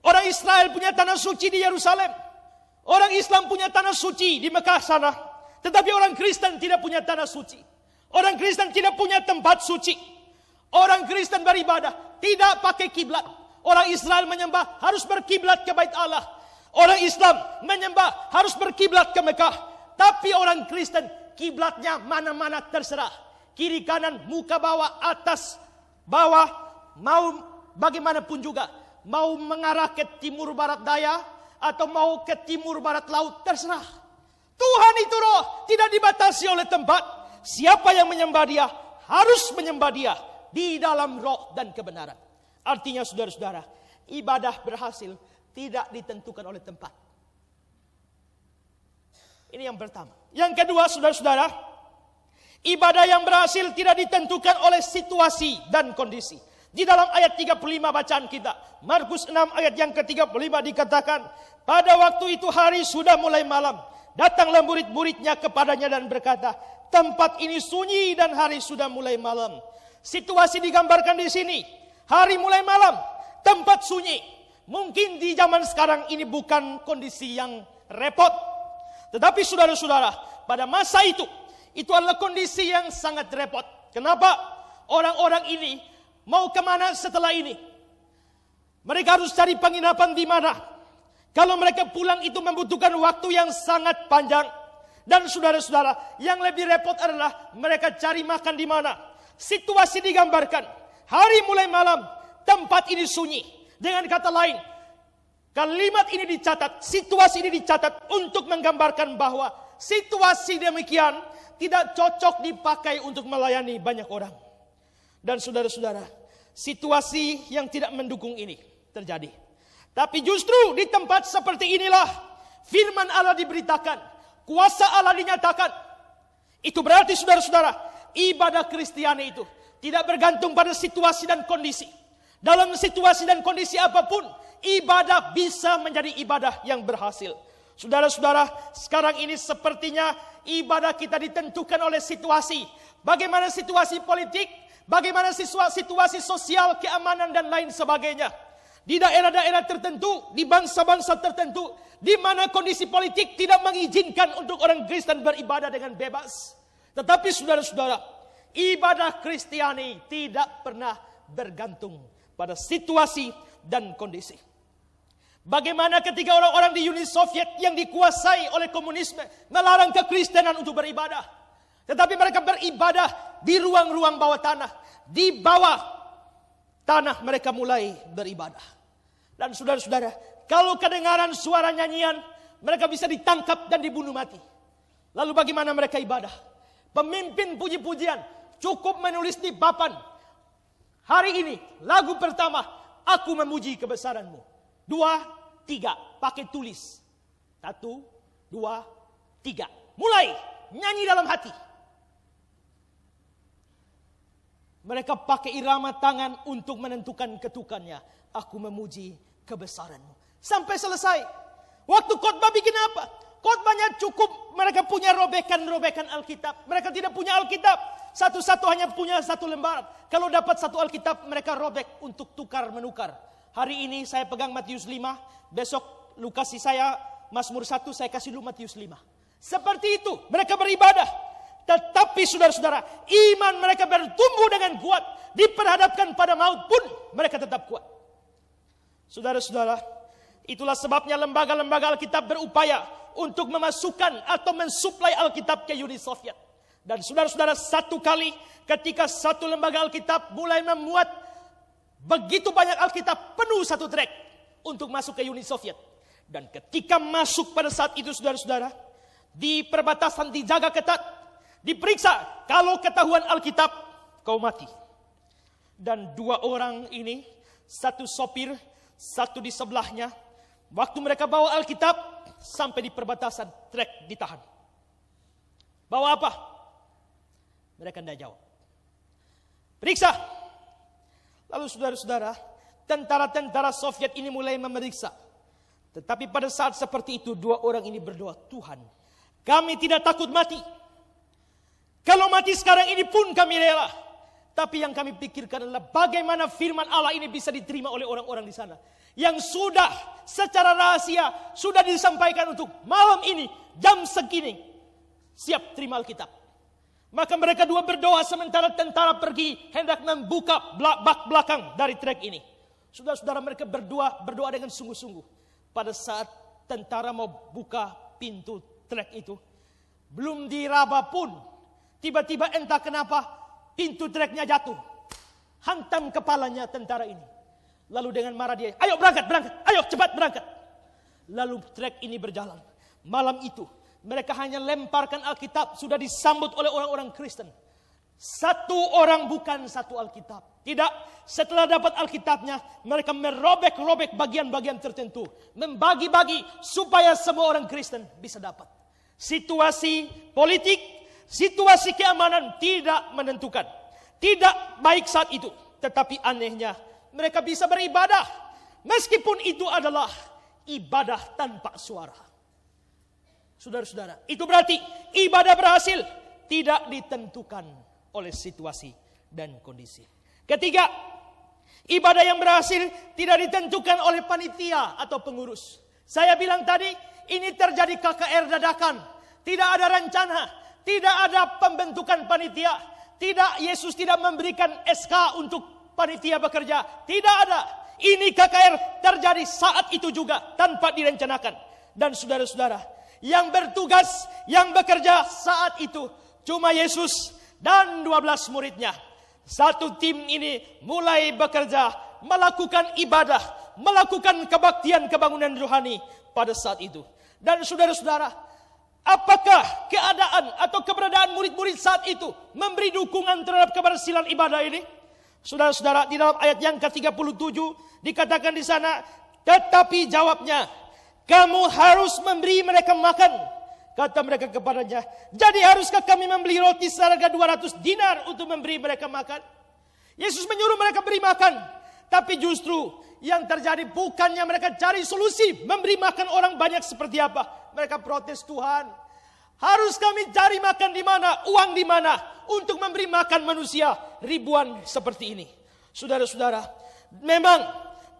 Orang Israel punya tanah suci di Yerusalem. Orang Islam punya tanah suci di Mekah sana. Tetapi orang Kristen tidak punya tanah suci. Orang Kristen tidak punya tempat suci. Orang Kristen beribadah tidak pakai kiblat. Orang Israel menyembah harus berkiblat ke bait Allah. Orang Islam menyembah harus berkiblat ke Mekah. Tapi orang Kristen kiblatnya mana-mana terserah. Kiri kanan, muka bawah, atas, bawah, mau bagaimanapun juga mau mengarah ke timur barat daya atau mau ke timur barat laut, terserah. Tuhan itu roh, tidak dibatasi oleh tempat. Siapa yang menyembah dia, harus menyembah dia di dalam roh dan kebenaran. Artinya saudara-saudara, ibadah berhasil tidak ditentukan oleh tempat. Ini yang pertama. Yang kedua, saudara-saudara, ibadah yang berhasil tidak ditentukan oleh situasi dan kondisi. Di dalam ayat 35 bacaan kita, Markus 6 ayat yang ke-35 dikatakan, pada waktu itu hari sudah mulai malam, datanglah murid-muridnya kepadanya dan berkata, tempat ini sunyi dan hari sudah mulai malam. Situasi digambarkan di sini, hari mulai malam, tempat sunyi. Mungkin di zaman sekarang ini bukan kondisi yang repot. Tetapi saudara-saudara, pada masa itu, itu adalah kondisi yang sangat repot. Kenapa? Orang-orang ini Mau kemana setelah ini? Mereka harus cari penginapan di mana? Kalau mereka pulang itu membutuhkan waktu yang sangat panjang. Dan saudara-saudara, yang lebih repot adalah mereka cari makan di mana. Situasi digambarkan. Hari mulai malam, tempat ini sunyi. Dengan kata lain, kalimat ini dicatat, situasi ini dicatat untuk menggambarkan bahwa situasi demikian tidak cocok dipakai untuk melayani banyak orang. Dan saudara-saudara, situasi yang tidak mendukung ini terjadi. Tapi justru di tempat seperti inilah firman Allah diberitakan, kuasa Allah dinyatakan. Itu berarti saudara-saudara, ibadah Kristiani itu tidak bergantung pada situasi dan kondisi. Dalam situasi dan kondisi apapun, ibadah bisa menjadi ibadah yang berhasil. Saudara-saudara, sekarang ini sepertinya ibadah kita ditentukan oleh situasi. Bagaimana situasi politik, bagaimana situasi sosial, keamanan dan lain sebagainya. Di daerah-daerah tertentu, di bangsa-bangsa tertentu, di mana kondisi politik tidak mengizinkan untuk orang Kristen beribadah dengan bebas. Tetapi saudara-saudara, ibadah Kristiani tidak pernah bergantung pada situasi dan kondisi. Bagaimana ketika orang-orang di Uni Soviet yang dikuasai oleh komunisme melarang kekristenan untuk beribadah? Tetapi mereka beribadah di ruang-ruang bawah tanah. Di bawah tanah mereka mulai beribadah. Dan saudara-saudara, kalau kedengaran suara nyanyian, mereka bisa ditangkap dan dibunuh mati. Lalu bagaimana mereka ibadah? Pemimpin puji-pujian cukup menulis di papan. Hari ini lagu pertama, aku memuji kebesaranmu. Dua, tiga, pakai tulis. Satu, dua, tiga. Mulai nyanyi dalam hati. Mereka pakai irama tangan untuk menentukan ketukannya. Aku memuji kebesaranmu. Sampai selesai. Waktu khotbah bikin apa? Khotbahnya cukup mereka punya robekan-robekan Alkitab. Mereka tidak punya Alkitab. Satu-satu hanya punya satu lembar. Kalau dapat satu Alkitab mereka robek untuk tukar-menukar. Hari ini saya pegang Matius 5. Besok Lukasi saya Mazmur 1 saya kasih lu Matius 5. Seperti itu mereka beribadah. Tetapi saudara-saudara, iman mereka bertumbuh dengan kuat. Diperhadapkan pada maut pun mereka tetap kuat. Saudara-saudara, itulah sebabnya lembaga-lembaga Alkitab berupaya untuk memasukkan atau mensuplai Alkitab ke Uni Soviet. Dan saudara-saudara, satu kali ketika satu lembaga Alkitab mulai membuat begitu banyak Alkitab penuh satu trek untuk masuk ke Uni Soviet. Dan ketika masuk pada saat itu saudara-saudara, di perbatasan dijaga ketat, Diperiksa, kalau ketahuan Alkitab, kau mati. Dan dua orang ini, satu sopir, satu di sebelahnya. Waktu mereka bawa Alkitab, sampai di perbatasan trek ditahan. Bawa apa? Mereka tidak jawab. Periksa. Lalu saudara-saudara, tentara-tentara Soviet ini mulai memeriksa. Tetapi pada saat seperti itu, dua orang ini berdoa, Tuhan, kami tidak takut mati. Kalau mati sekarang ini pun kami rela. Tapi yang kami pikirkan adalah bagaimana firman Allah ini bisa diterima oleh orang-orang di sana. Yang sudah secara rahasia sudah disampaikan untuk malam ini jam segini. Siap terima Alkitab. Maka mereka dua berdoa sementara tentara pergi hendak membuka bak belakang dari trek ini. Saudara-saudara mereka berdoa berdoa dengan sungguh-sungguh. Pada saat tentara mau buka pintu trek itu, belum diraba pun Tiba-tiba entah kenapa pintu treknya jatuh. Hantam kepalanya tentara ini. Lalu dengan marah dia, ayo berangkat, berangkat, ayo cepat berangkat. Lalu trek ini berjalan. Malam itu mereka hanya lemparkan Alkitab sudah disambut oleh orang-orang Kristen. Satu orang bukan satu Alkitab. Tidak, setelah dapat Alkitabnya, mereka merobek-robek bagian-bagian tertentu. Membagi-bagi supaya semua orang Kristen bisa dapat. Situasi politik Situasi keamanan tidak menentukan. Tidak baik saat itu. Tetapi anehnya mereka bisa beribadah. Meskipun itu adalah ibadah tanpa suara. Saudara-saudara, itu berarti ibadah berhasil tidak ditentukan oleh situasi dan kondisi. Ketiga, ibadah yang berhasil tidak ditentukan oleh panitia atau pengurus. Saya bilang tadi, ini terjadi KKR dadakan. Tidak ada rencana, tidak ada pembentukan panitia. Tidak Yesus tidak memberikan SK untuk panitia bekerja. Tidak ada. Ini KKR terjadi saat itu juga tanpa direncanakan. Dan saudara-saudara, yang bertugas, yang bekerja saat itu cuma Yesus dan 12 muridnya. Satu tim ini mulai bekerja, melakukan ibadah, melakukan kebaktian kebangunan rohani pada saat itu. Dan saudara-saudara, Apakah keadaan atau keberadaan murid-murid saat itu memberi dukungan terhadap keberhasilan ibadah ini? Saudara-saudara, di dalam ayat yang ke-37 dikatakan di sana, tetapi jawabnya, kamu harus memberi mereka makan. Kata mereka kepadanya, jadi haruskah kami membeli roti seharga 200 dinar untuk memberi mereka makan? Yesus menyuruh mereka beri makan. Tapi justru yang terjadi bukannya mereka cari solusi memberi makan orang banyak seperti apa mereka protes Tuhan. Harus kami cari makan di mana, uang di mana untuk memberi makan manusia ribuan seperti ini. Saudara-saudara, memang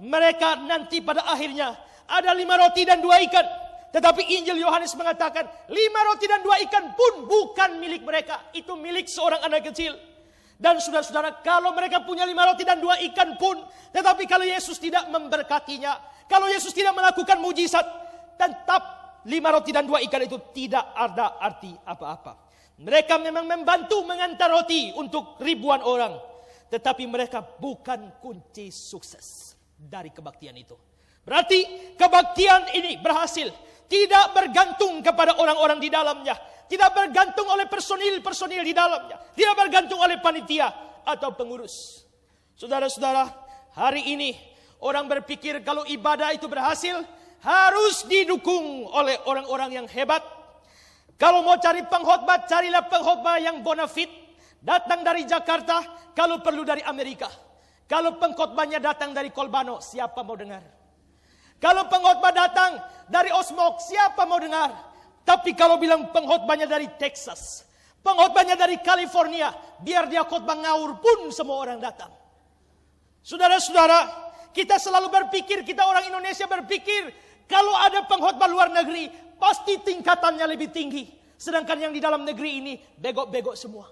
mereka nanti pada akhirnya ada lima roti dan dua ikan. Tetapi Injil Yohanes mengatakan lima roti dan dua ikan pun bukan milik mereka. Itu milik seorang anak kecil. Dan saudara-saudara, kalau mereka punya lima roti dan dua ikan pun, tetapi kalau Yesus tidak memberkatinya, kalau Yesus tidak melakukan mujizat, lima roti dan dua ikan itu tidak ada arti apa-apa. Mereka memang membantu mengantar roti untuk ribuan orang. Tetapi mereka bukan kunci sukses dari kebaktian itu. Berarti kebaktian ini berhasil. Tidak bergantung kepada orang-orang di dalamnya. Tidak bergantung oleh personil-personil di dalamnya. Tidak bergantung oleh panitia atau pengurus. Saudara-saudara, hari ini orang berpikir kalau ibadah itu berhasil, harus didukung oleh orang-orang yang hebat. Kalau mau cari pengkhotbah, carilah pengkhotbah yang bonafit, datang dari Jakarta, kalau perlu dari Amerika. Kalau pengkhotbahnya datang dari Kolbano, siapa mau dengar? Kalau pengkhotbah datang dari Osmok, siapa mau dengar? Tapi kalau bilang pengkhotbahnya dari Texas, pengkhotbahnya dari California, biar dia khotbah ngaur pun semua orang datang. Saudara-saudara, kita selalu berpikir, kita orang Indonesia berpikir, kalau ada pengkhotbah luar negeri, pasti tingkatannya lebih tinggi. Sedangkan yang di dalam negeri ini begok-begok semua.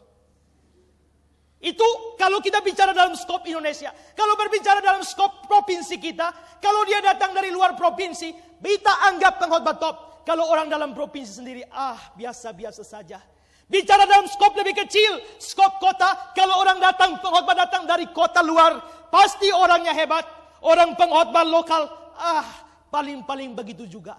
Itu kalau kita bicara dalam skop Indonesia. Kalau berbicara dalam skop provinsi kita, kalau dia datang dari luar provinsi, kita anggap pengkhotbah top. Kalau orang dalam provinsi sendiri, ah biasa-biasa saja. Bicara dalam skop lebih kecil, skop kota. Kalau orang datang, pengkhotbah datang dari kota luar, pasti orangnya hebat. Orang pengkhotbah lokal, ah paling-paling begitu juga.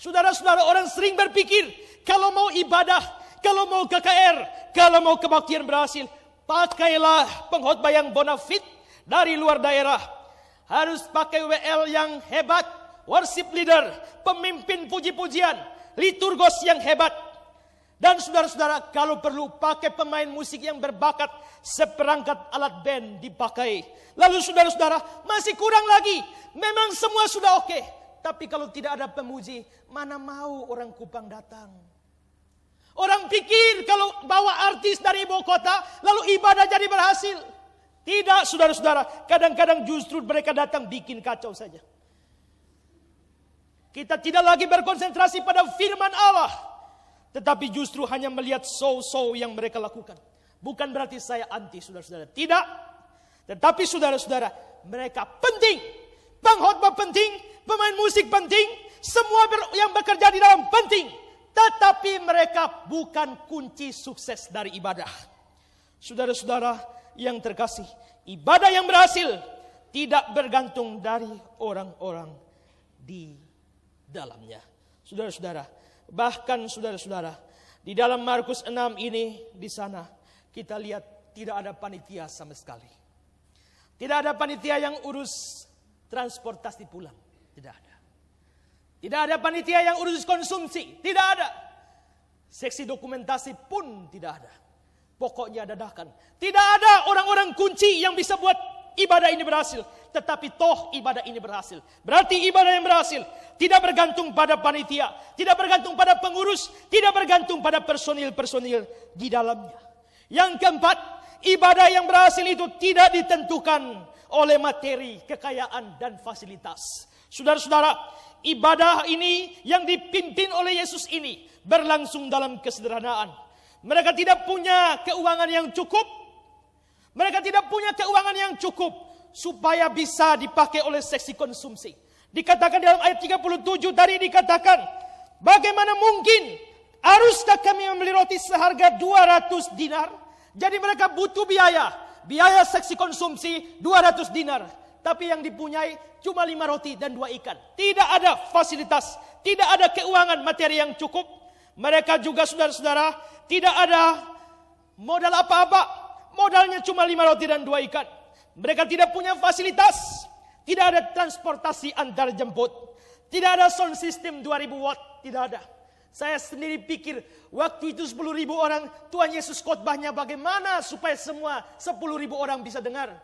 Saudara-saudara orang sering berpikir kalau mau ibadah, kalau mau KKR, kalau mau kebaktian berhasil, pakailah pengkhotbah yang bona bonafit dari luar daerah. Harus pakai WL yang hebat, worship leader, pemimpin puji-pujian, liturgos yang hebat, dan saudara-saudara, kalau perlu pakai pemain musik yang berbakat seperangkat alat band dipakai. Lalu saudara-saudara, masih kurang lagi. Memang semua sudah oke. Okay. Tapi kalau tidak ada pemuji, mana mau orang Kupang datang? Orang pikir kalau bawa artis dari ibu kota, lalu ibadah jadi berhasil. Tidak, saudara-saudara. Kadang-kadang justru mereka datang bikin kacau saja. Kita tidak lagi berkonsentrasi pada firman Allah. Tetapi justru hanya melihat show-show yang mereka lakukan. Bukan berarti saya anti saudara-saudara. Tidak. Tetapi saudara-saudara, mereka penting. Pengkhotbah penting, pemain musik penting, semua yang bekerja di dalam penting. Tetapi mereka bukan kunci sukses dari ibadah. Saudara-saudara yang terkasih, ibadah yang berhasil tidak bergantung dari orang-orang di dalamnya. Saudara-saudara, Bahkan saudara-saudara, di dalam Markus 6 ini di sana kita lihat tidak ada panitia sama sekali. Tidak ada panitia yang urus transportasi pulang, tidak ada. Tidak ada panitia yang urus konsumsi, tidak ada. Seksi dokumentasi pun tidak ada. Pokoknya dadakan. Tidak ada orang-orang kunci yang bisa buat ibadah ini berhasil tetapi toh ibadah ini berhasil. Berarti ibadah yang berhasil tidak bergantung pada panitia, tidak bergantung pada pengurus, tidak bergantung pada personil-personil di dalamnya. Yang keempat, ibadah yang berhasil itu tidak ditentukan oleh materi, kekayaan dan fasilitas. Saudara-saudara, ibadah ini yang dipimpin oleh Yesus ini berlangsung dalam kesederhanaan. Mereka tidak punya keuangan yang cukup, mereka tidak punya keuangan yang cukup, supaya bisa dipakai oleh seksi konsumsi. Dikatakan dalam ayat 37 tadi dikatakan, bagaimana mungkin haruskah kami membeli roti seharga 200 dinar? Jadi mereka butuh biaya, biaya seksi konsumsi 200 dinar. Tapi yang dipunyai cuma lima roti dan dua ikan. Tidak ada fasilitas, tidak ada keuangan materi yang cukup. Mereka juga saudara-saudara tidak ada modal apa-apa. Modalnya cuma lima roti dan dua ikan. Mereka tidak punya fasilitas, tidak ada transportasi antar jemput, tidak ada sound system 2000 watt, tidak ada. Saya sendiri pikir waktu itu 10 ribu orang Tuhan Yesus khotbahnya bagaimana supaya semua 10 ribu orang bisa dengar.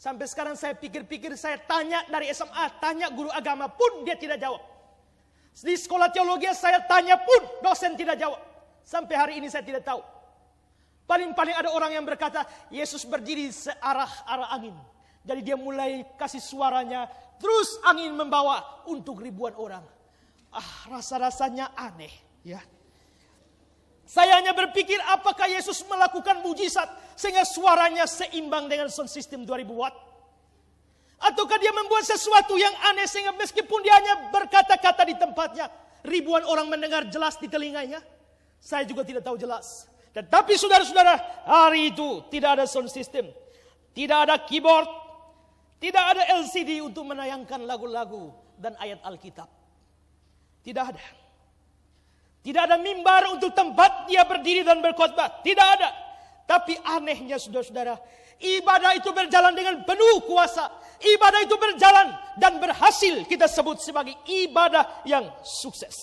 Sampai sekarang saya pikir-pikir saya tanya dari SMA, tanya guru agama pun dia tidak jawab. Di sekolah teologi saya tanya pun dosen tidak jawab. Sampai hari ini saya tidak tahu. Paling-paling ada orang yang berkata, Yesus berdiri searah-arah angin. Jadi dia mulai kasih suaranya, terus angin membawa untuk ribuan orang. Ah, rasa-rasanya aneh, ya. Saya hanya berpikir apakah Yesus melakukan mujizat sehingga suaranya seimbang dengan sound system 2000 watt? Ataukah dia membuat sesuatu yang aneh sehingga meskipun dia hanya berkata-kata di tempatnya, ribuan orang mendengar jelas di telinganya? Saya juga tidak tahu jelas. Tetapi saudara-saudara, hari itu tidak ada sound system, tidak ada keyboard, tidak ada LCD untuk menayangkan lagu-lagu dan ayat Alkitab. Tidak ada. Tidak ada mimbar untuk tempat dia berdiri dan berkhotbah. Tidak ada. Tapi anehnya saudara-saudara, ibadah itu berjalan dengan penuh kuasa. Ibadah itu berjalan dan berhasil kita sebut sebagai ibadah yang sukses.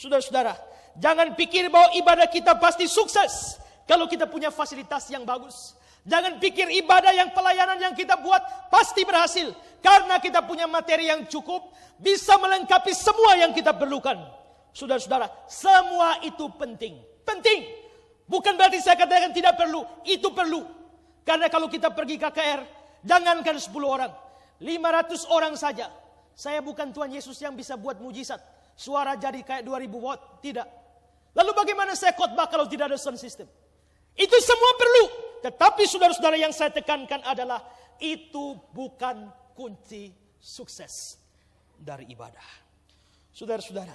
Saudara-saudara, Jangan pikir bahwa ibadah kita pasti sukses kalau kita punya fasilitas yang bagus. Jangan pikir ibadah yang pelayanan yang kita buat pasti berhasil karena kita punya materi yang cukup bisa melengkapi semua yang kita perlukan. Saudara-saudara, semua itu penting. Penting. Bukan berarti saya katakan tidak perlu, itu perlu. Karena kalau kita pergi KKR, jangankan 10 orang, 500 orang saja. Saya bukan Tuhan Yesus yang bisa buat mujizat. Suara jadi kayak 2000 watt, tidak. Lalu bagaimana saya khotbah kalau tidak ada sound system? Itu semua perlu. Tetapi saudara-saudara yang saya tekankan adalah itu bukan kunci sukses dari ibadah. Saudara-saudara,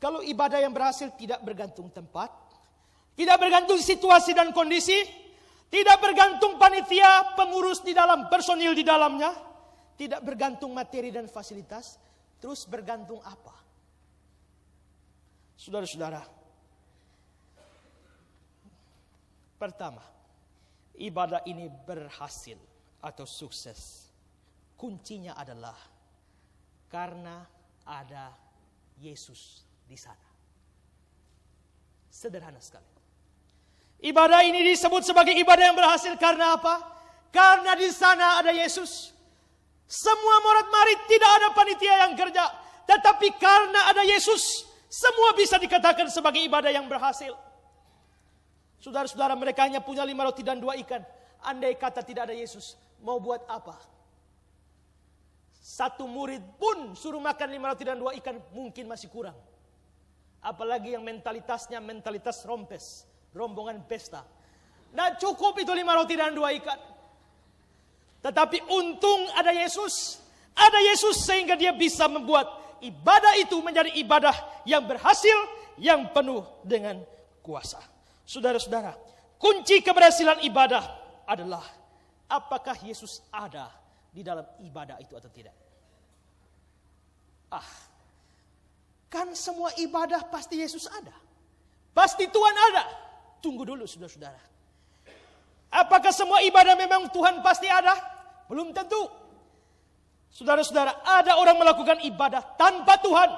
kalau ibadah yang berhasil tidak bergantung tempat, tidak bergantung situasi dan kondisi, tidak bergantung panitia, pengurus di dalam, personil di dalamnya, tidak bergantung materi dan fasilitas, terus bergantung apa? Saudara-saudara, Pertama, ibadah ini berhasil atau sukses. Kuncinya adalah karena ada Yesus di sana. Sederhana sekali. Ibadah ini disebut sebagai ibadah yang berhasil karena apa? Karena di sana ada Yesus. Semua murid marit tidak ada panitia yang kerja. Tetapi karena ada Yesus, semua bisa dikatakan sebagai ibadah yang berhasil. Saudara-saudara mereka hanya punya lima roti dan dua ikan. Andai kata tidak ada Yesus, mau buat apa? Satu murid pun suruh makan lima roti dan dua ikan mungkin masih kurang. Apalagi yang mentalitasnya mentalitas rompes, rombongan pesta. Nah cukup itu lima roti dan dua ikan. Tetapi untung ada Yesus. Ada Yesus sehingga dia bisa membuat ibadah itu menjadi ibadah yang berhasil, yang penuh dengan kuasa. Saudara-saudara, kunci keberhasilan ibadah adalah apakah Yesus ada di dalam ibadah itu atau tidak. Ah, kan semua ibadah pasti Yesus ada. Pasti Tuhan ada. Tunggu dulu saudara-saudara. Apakah semua ibadah memang Tuhan pasti ada? Belum tentu. Saudara-saudara, ada orang melakukan ibadah tanpa Tuhan.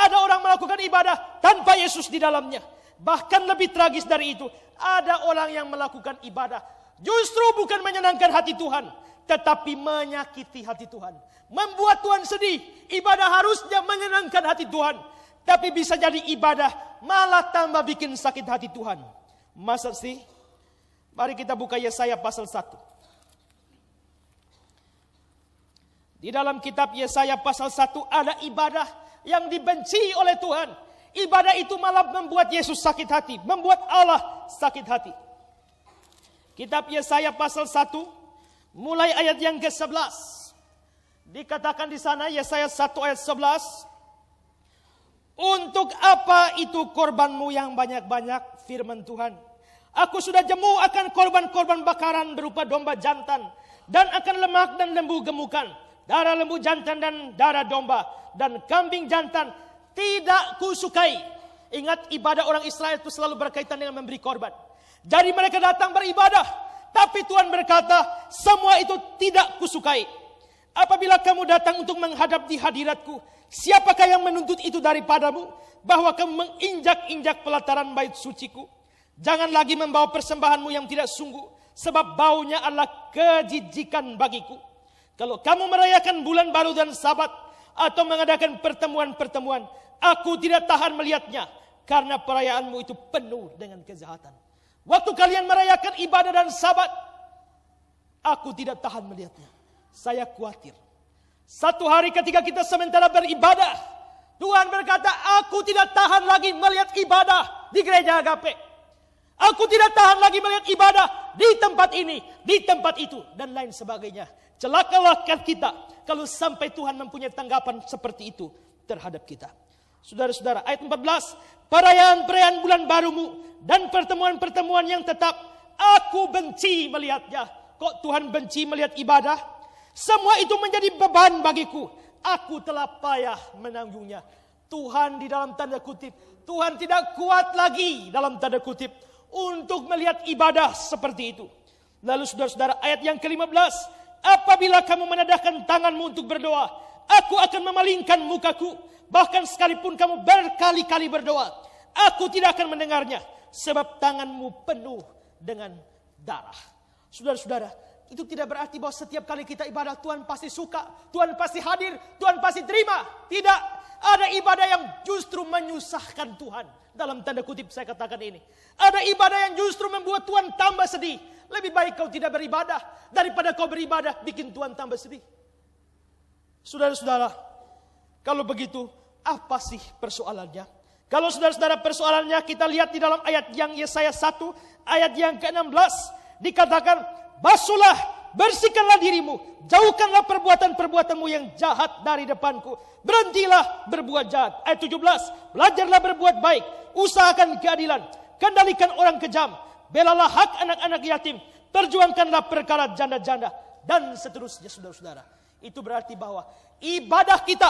Ada orang melakukan ibadah tanpa Yesus di dalamnya. Bahkan lebih tragis dari itu, ada orang yang melakukan ibadah justru bukan menyenangkan hati Tuhan, tetapi menyakiti hati Tuhan, membuat Tuhan sedih. Ibadah harusnya menyenangkan hati Tuhan, tapi bisa jadi ibadah malah tambah bikin sakit hati Tuhan. Masa sih? Mari kita buka Yesaya pasal 1. Di dalam kitab Yesaya pasal 1 ada ibadah yang dibenci oleh Tuhan Ibadah itu malah membuat Yesus sakit hati, membuat Allah sakit hati. Kitab Yesaya pasal 1 mulai ayat yang ke-11. Dikatakan di sana Yesaya 1 ayat 11, untuk apa itu korbanmu yang banyak-banyak firman Tuhan? Aku sudah jemu akan korban-korban bakaran berupa domba jantan dan akan lemak dan lembu gemukan, darah lembu jantan dan darah domba dan kambing jantan tidak kusukai. Ingat ibadah orang Israel itu selalu berkaitan dengan memberi korban. Jadi mereka datang beribadah, tapi Tuhan berkata, semua itu tidak kusukai. Apabila kamu datang untuk menghadap di hadiratku, siapakah yang menuntut itu daripadamu? Bahwa kamu menginjak-injak pelataran bait suciku. Jangan lagi membawa persembahanmu yang tidak sungguh, sebab baunya adalah kejijikan bagiku. Kalau kamu merayakan bulan baru dan sabat, atau mengadakan pertemuan-pertemuan, Aku tidak tahan melihatnya. Karena perayaanmu itu penuh dengan kejahatan. Waktu kalian merayakan ibadah dan sabat. Aku tidak tahan melihatnya. Saya khawatir. Satu hari ketika kita sementara beribadah. Tuhan berkata, aku tidak tahan lagi melihat ibadah di gereja agape. Aku tidak tahan lagi melihat ibadah di tempat ini, di tempat itu, dan lain sebagainya. Celakalah kita kalau sampai Tuhan mempunyai tanggapan seperti itu terhadap kita. Saudara-saudara, ayat 14, perayaan-perayaan bulan barumu dan pertemuan-pertemuan yang tetap, aku benci melihatnya. Kok Tuhan benci melihat ibadah? Semua itu menjadi beban bagiku. Aku telah payah menanggungnya. Tuhan di dalam tanda kutip, Tuhan tidak kuat lagi dalam tanda kutip untuk melihat ibadah seperti itu. Lalu saudara-saudara ayat yang ke-15. Apabila kamu menadahkan tanganmu untuk berdoa. Aku akan memalingkan mukaku. Bahkan sekalipun kamu berkali-kali berdoa, aku tidak akan mendengarnya. Sebab tanganmu penuh dengan darah. Saudara-saudara, itu tidak berarti bahwa setiap kali kita ibadah Tuhan pasti suka, Tuhan pasti hadir, Tuhan pasti terima. Tidak, ada ibadah yang justru menyusahkan Tuhan. Dalam tanda kutip saya katakan ini. Ada ibadah yang justru membuat Tuhan tambah sedih. Lebih baik kau tidak beribadah daripada kau beribadah bikin Tuhan tambah sedih. Saudara-saudara, kalau begitu, apa sih persoalannya? Kalau saudara-saudara persoalannya kita lihat di dalam ayat yang Yesaya 1 ayat yang ke-16 dikatakan basulah bersihkanlah dirimu jauhkanlah perbuatan-perbuatanmu yang jahat dari depanku berhentilah berbuat jahat ayat 17 belajarlah berbuat baik usahakan keadilan kendalikan orang kejam belalah hak anak-anak yatim perjuangkanlah perkara janda-janda dan seterusnya saudara-saudara itu berarti bahwa ibadah kita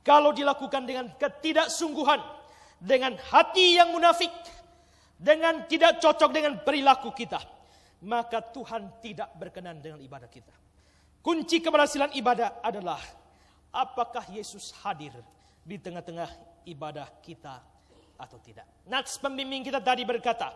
kalau dilakukan dengan ketidaksungguhan, dengan hati yang munafik, dengan tidak cocok dengan perilaku kita, maka Tuhan tidak berkenan dengan ibadah kita. Kunci keberhasilan ibadah adalah apakah Yesus hadir di tengah-tengah ibadah kita atau tidak. Nats pembimbing kita tadi berkata,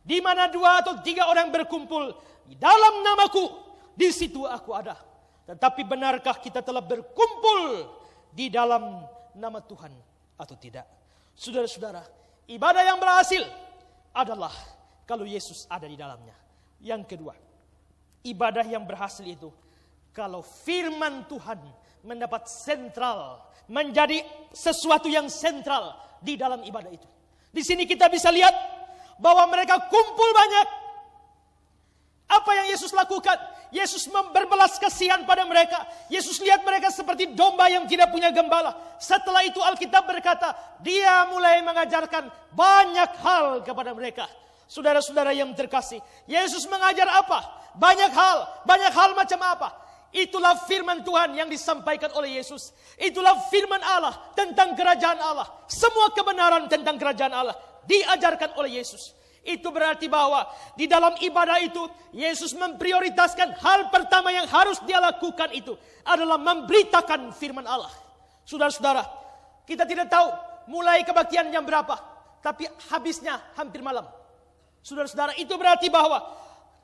di mana dua atau tiga orang berkumpul di dalam namaku, di situ aku ada. Tetapi benarkah kita telah berkumpul di dalam nama Tuhan atau tidak. Saudara-saudara, ibadah yang berhasil adalah kalau Yesus ada di dalamnya. Yang kedua, ibadah yang berhasil itu kalau firman Tuhan mendapat sentral, menjadi sesuatu yang sentral di dalam ibadah itu. Di sini kita bisa lihat bahwa mereka kumpul banyak apa yang Yesus lakukan? Yesus berbelas kasihan pada mereka. Yesus lihat mereka seperti domba yang tidak punya gembala. Setelah itu Alkitab berkata, dia mulai mengajarkan banyak hal kepada mereka. Saudara-saudara yang terkasih, Yesus mengajar apa? Banyak hal, banyak hal macam apa? Itulah firman Tuhan yang disampaikan oleh Yesus. Itulah firman Allah tentang kerajaan Allah. Semua kebenaran tentang kerajaan Allah diajarkan oleh Yesus. Itu berarti bahwa di dalam ibadah itu Yesus memprioritaskan hal pertama yang harus dia lakukan itu adalah memberitakan firman Allah. Saudara-saudara, kita tidak tahu mulai kebaktian jam berapa, tapi habisnya hampir malam. Saudara-saudara, itu berarti bahwa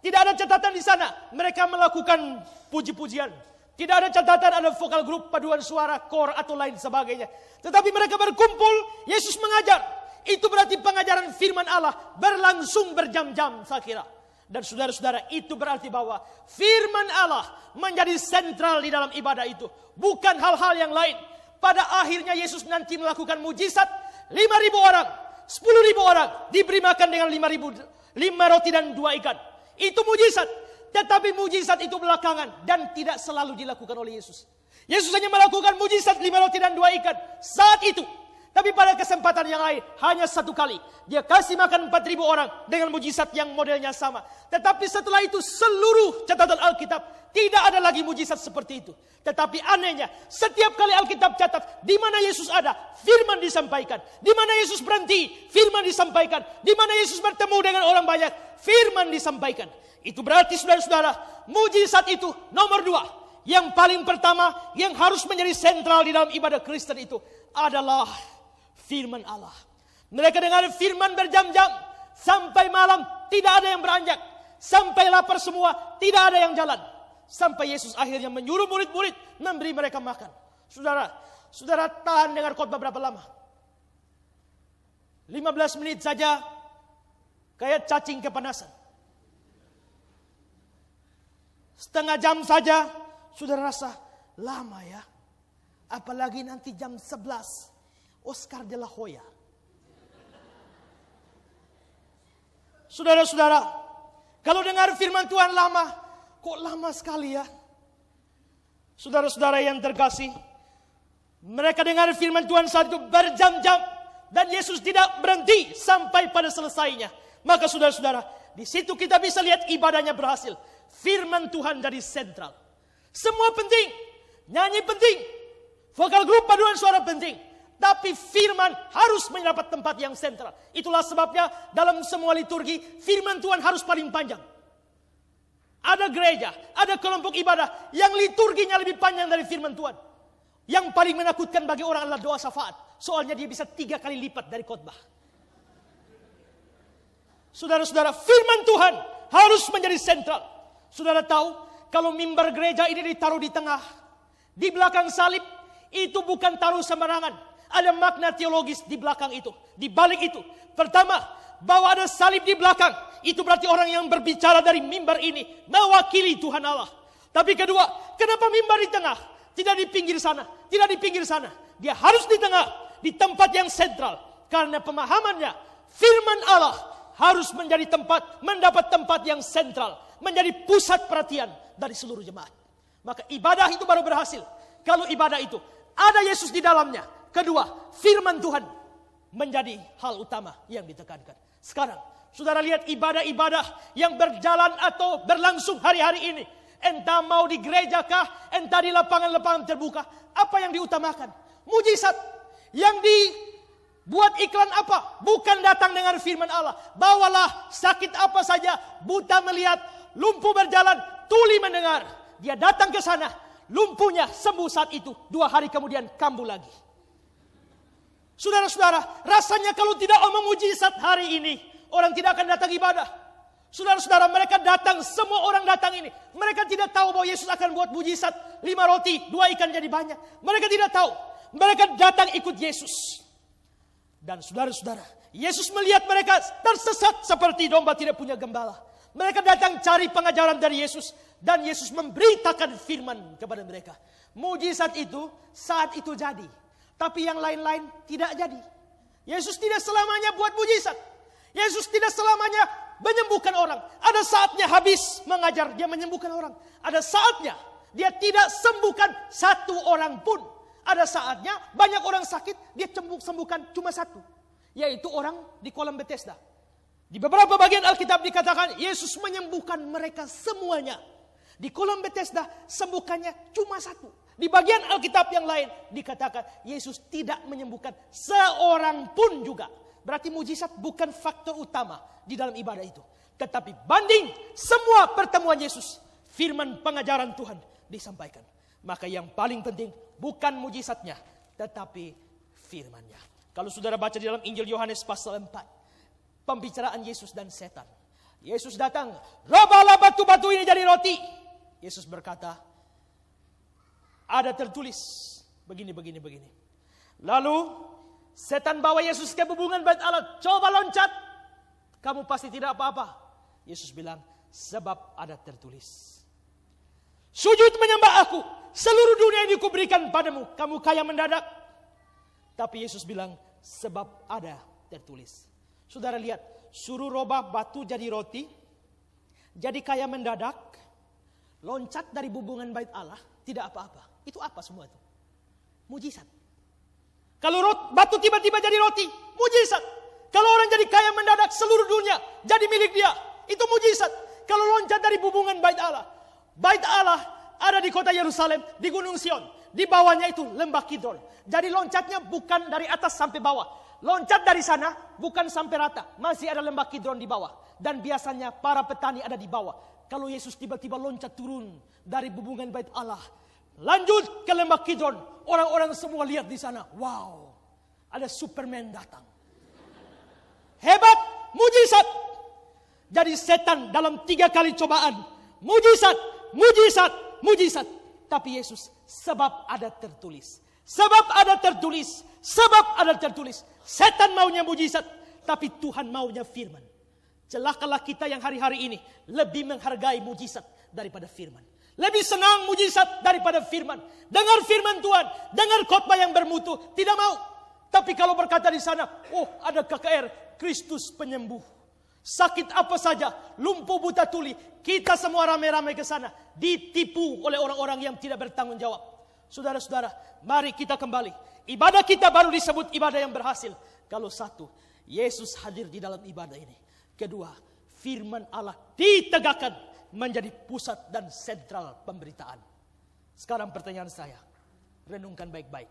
tidak ada catatan di sana. Mereka melakukan puji-pujian. Tidak ada catatan ada vokal grup, paduan suara, kor atau lain sebagainya. Tetapi mereka berkumpul, Yesus mengajar. Itu berarti pengajaran firman Allah berlangsung berjam-jam saya kira. Dan saudara-saudara itu berarti bahwa firman Allah menjadi sentral di dalam ibadah itu. Bukan hal-hal yang lain. Pada akhirnya Yesus nanti melakukan mujizat. 5.000 orang, 10.000 orang diberi makan dengan 5.000, 5 roti dan 2 ikan. Itu mujizat. Tetapi mujizat itu belakangan dan tidak selalu dilakukan oleh Yesus. Yesus hanya melakukan mujizat lima roti dan dua ikan saat itu. Tapi pada kesempatan yang lain hanya satu kali dia kasih makan 4000 orang dengan mujizat yang modelnya sama. Tetapi setelah itu seluruh catatan Alkitab tidak ada lagi mujizat seperti itu. Tetapi anehnya setiap kali Alkitab catat di mana Yesus ada, firman disampaikan. Di mana Yesus berhenti, firman disampaikan. Di mana Yesus bertemu dengan orang banyak, firman disampaikan. Itu berarti saudara-saudara, mujizat itu nomor dua yang paling pertama yang harus menjadi sentral di dalam ibadah Kristen itu adalah firman Allah. Mereka dengar firman berjam-jam sampai malam tidak ada yang beranjak. Sampai lapar semua tidak ada yang jalan. Sampai Yesus akhirnya menyuruh murid-murid memberi mereka makan. Saudara, saudara tahan dengar khotbah berapa lama? 15 menit saja kayak cacing kepanasan. Setengah jam saja sudah rasa lama ya. Apalagi nanti jam 11 Oscar de la Hoya. Saudara-saudara, kalau dengar firman Tuhan lama, kok lama sekali ya? Saudara-saudara yang terkasih, mereka dengar firman Tuhan saat itu berjam-jam dan Yesus tidak berhenti sampai pada selesainya. Maka saudara-saudara, di situ kita bisa lihat ibadahnya berhasil. Firman Tuhan dari sentral. Semua penting. Nyanyi penting. Vokal grup paduan suara penting. Tapi firman harus mendapat tempat yang sentral. Itulah sebabnya dalam semua liturgi firman Tuhan harus paling panjang. Ada gereja, ada kelompok ibadah yang liturginya lebih panjang dari firman Tuhan. Yang paling menakutkan bagi orang adalah doa syafaat. Soalnya dia bisa tiga kali lipat dari khotbah. Saudara-saudara, firman Tuhan harus menjadi sentral. Saudara tahu, kalau mimbar gereja ini ditaruh di tengah, di belakang salib, itu bukan taruh sembarangan. Ada makna teologis di belakang itu, di balik itu. Pertama, bahwa ada salib di belakang. Itu berarti orang yang berbicara dari mimbar ini mewakili Tuhan Allah. Tapi kedua, kenapa mimbar di tengah? Tidak di pinggir sana, tidak di pinggir sana. Dia harus di tengah, di tempat yang sentral. Karena pemahamannya, firman Allah harus menjadi tempat, mendapat tempat yang sentral. Menjadi pusat perhatian dari seluruh jemaat. Maka ibadah itu baru berhasil. Kalau ibadah itu ada Yesus di dalamnya, Kedua, firman Tuhan menjadi hal utama yang ditekankan. Sekarang, saudara lihat ibadah-ibadah yang berjalan atau berlangsung hari-hari ini. Entah mau di gereja kah, entah di lapangan-lapangan terbuka. Apa yang diutamakan? Mujizat yang dibuat iklan apa? Bukan datang dengan firman Allah. Bawalah sakit apa saja, buta melihat, lumpuh berjalan, tuli mendengar. Dia datang ke sana, lumpuhnya sembuh saat itu. Dua hari kemudian kambuh lagi. Saudara-saudara, rasanya kalau tidak Allah mujizat hari ini, orang tidak akan datang ibadah. Saudara-saudara, mereka datang, semua orang datang ini. Mereka tidak tahu bahwa Yesus akan buat mujizat. Lima roti, dua ikan jadi banyak. Mereka tidak tahu. Mereka datang ikut Yesus. Dan saudara-saudara, Yesus melihat mereka tersesat seperti domba tidak punya gembala. Mereka datang cari pengajaran dari Yesus. Dan Yesus memberitakan firman kepada mereka. Mujizat itu saat itu jadi. Tapi yang lain-lain tidak jadi. Yesus tidak selamanya buat mujizat. Yesus tidak selamanya menyembuhkan orang. Ada saatnya habis mengajar dia menyembuhkan orang. Ada saatnya dia tidak sembuhkan satu orang pun. Ada saatnya banyak orang sakit dia cembuk sembuhkan cuma satu. Yaitu orang di kolam Bethesda. Di beberapa bagian Alkitab dikatakan Yesus menyembuhkan mereka semuanya. Di kolam Bethesda sembuhkannya cuma satu. Di bagian Alkitab yang lain dikatakan Yesus tidak menyembuhkan seorang pun juga. Berarti mujizat bukan faktor utama di dalam ibadah itu. Tetapi banding semua pertemuan Yesus, firman pengajaran Tuhan disampaikan. Maka yang paling penting bukan mujizatnya, tetapi firmannya. Kalau saudara baca di dalam Injil Yohanes pasal 4, pembicaraan Yesus dan setan. Yesus datang, raba batu-batu ini jadi roti. Yesus berkata, ada tertulis begini begini begini. Lalu setan bawa Yesus ke hubungan bait Allah, coba loncat. Kamu pasti tidak apa-apa. Yesus bilang, sebab ada tertulis. Sujud menyembah aku, seluruh dunia ini kuberikan padamu. Kamu kaya mendadak. Tapi Yesus bilang, sebab ada tertulis. Saudara lihat, suruh robah batu jadi roti, jadi kaya mendadak, loncat dari bubungan bait Allah, tidak apa-apa. Itu apa semua itu? Mujizat. Kalau rot, batu tiba-tiba jadi roti, mujizat. Kalau orang jadi kaya mendadak seluruh dunia jadi milik dia, itu mujizat. Kalau loncat dari hubungan bait Allah, bait Allah ada di kota Yerusalem, di Gunung Sion. Di bawahnya itu lembah Kidron. Jadi loncatnya bukan dari atas sampai bawah. Loncat dari sana bukan sampai rata. Masih ada lembah Kidron di bawah. Dan biasanya para petani ada di bawah. Kalau Yesus tiba-tiba loncat turun dari hubungan bait Allah Lanjut ke lembah Kidron. Orang-orang semua lihat di sana. Wow. Ada Superman datang. Hebat. Mujizat. Jadi setan dalam tiga kali cobaan. Mujizat. Mujizat. Mujizat. Tapi Yesus sebab ada tertulis. Sebab ada tertulis. Sebab ada tertulis. Setan maunya mujizat. Tapi Tuhan maunya firman. Celakalah kita yang hari-hari ini lebih menghargai mujizat daripada firman. Lebih senang mujizat daripada firman. Dengar firman Tuhan, dengar khotbah yang bermutu, tidak mau. Tapi kalau berkata di sana, oh ada KKR, Kristus penyembuh. Sakit apa saja, lumpuh buta tuli, kita semua rame-rame ke sana. Ditipu oleh orang-orang yang tidak bertanggung jawab. Saudara-saudara, mari kita kembali. Ibadah kita baru disebut ibadah yang berhasil. Kalau satu, Yesus hadir di dalam ibadah ini. Kedua, firman Allah ditegakkan menjadi pusat dan sentral pemberitaan. Sekarang pertanyaan saya, renungkan baik-baik.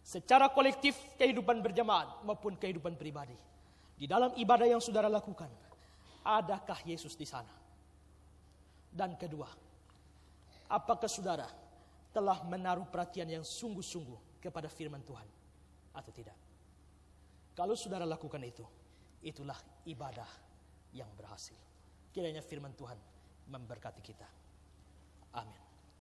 Secara kolektif kehidupan berjamaah maupun kehidupan pribadi. Di dalam ibadah yang saudara lakukan, adakah Yesus di sana? Dan kedua, apakah saudara telah menaruh perhatian yang sungguh-sungguh kepada firman Tuhan atau tidak? Kalau saudara lakukan itu, itulah ibadah yang berhasil. Kiranya firman Tuhan memberkati kita. Amin.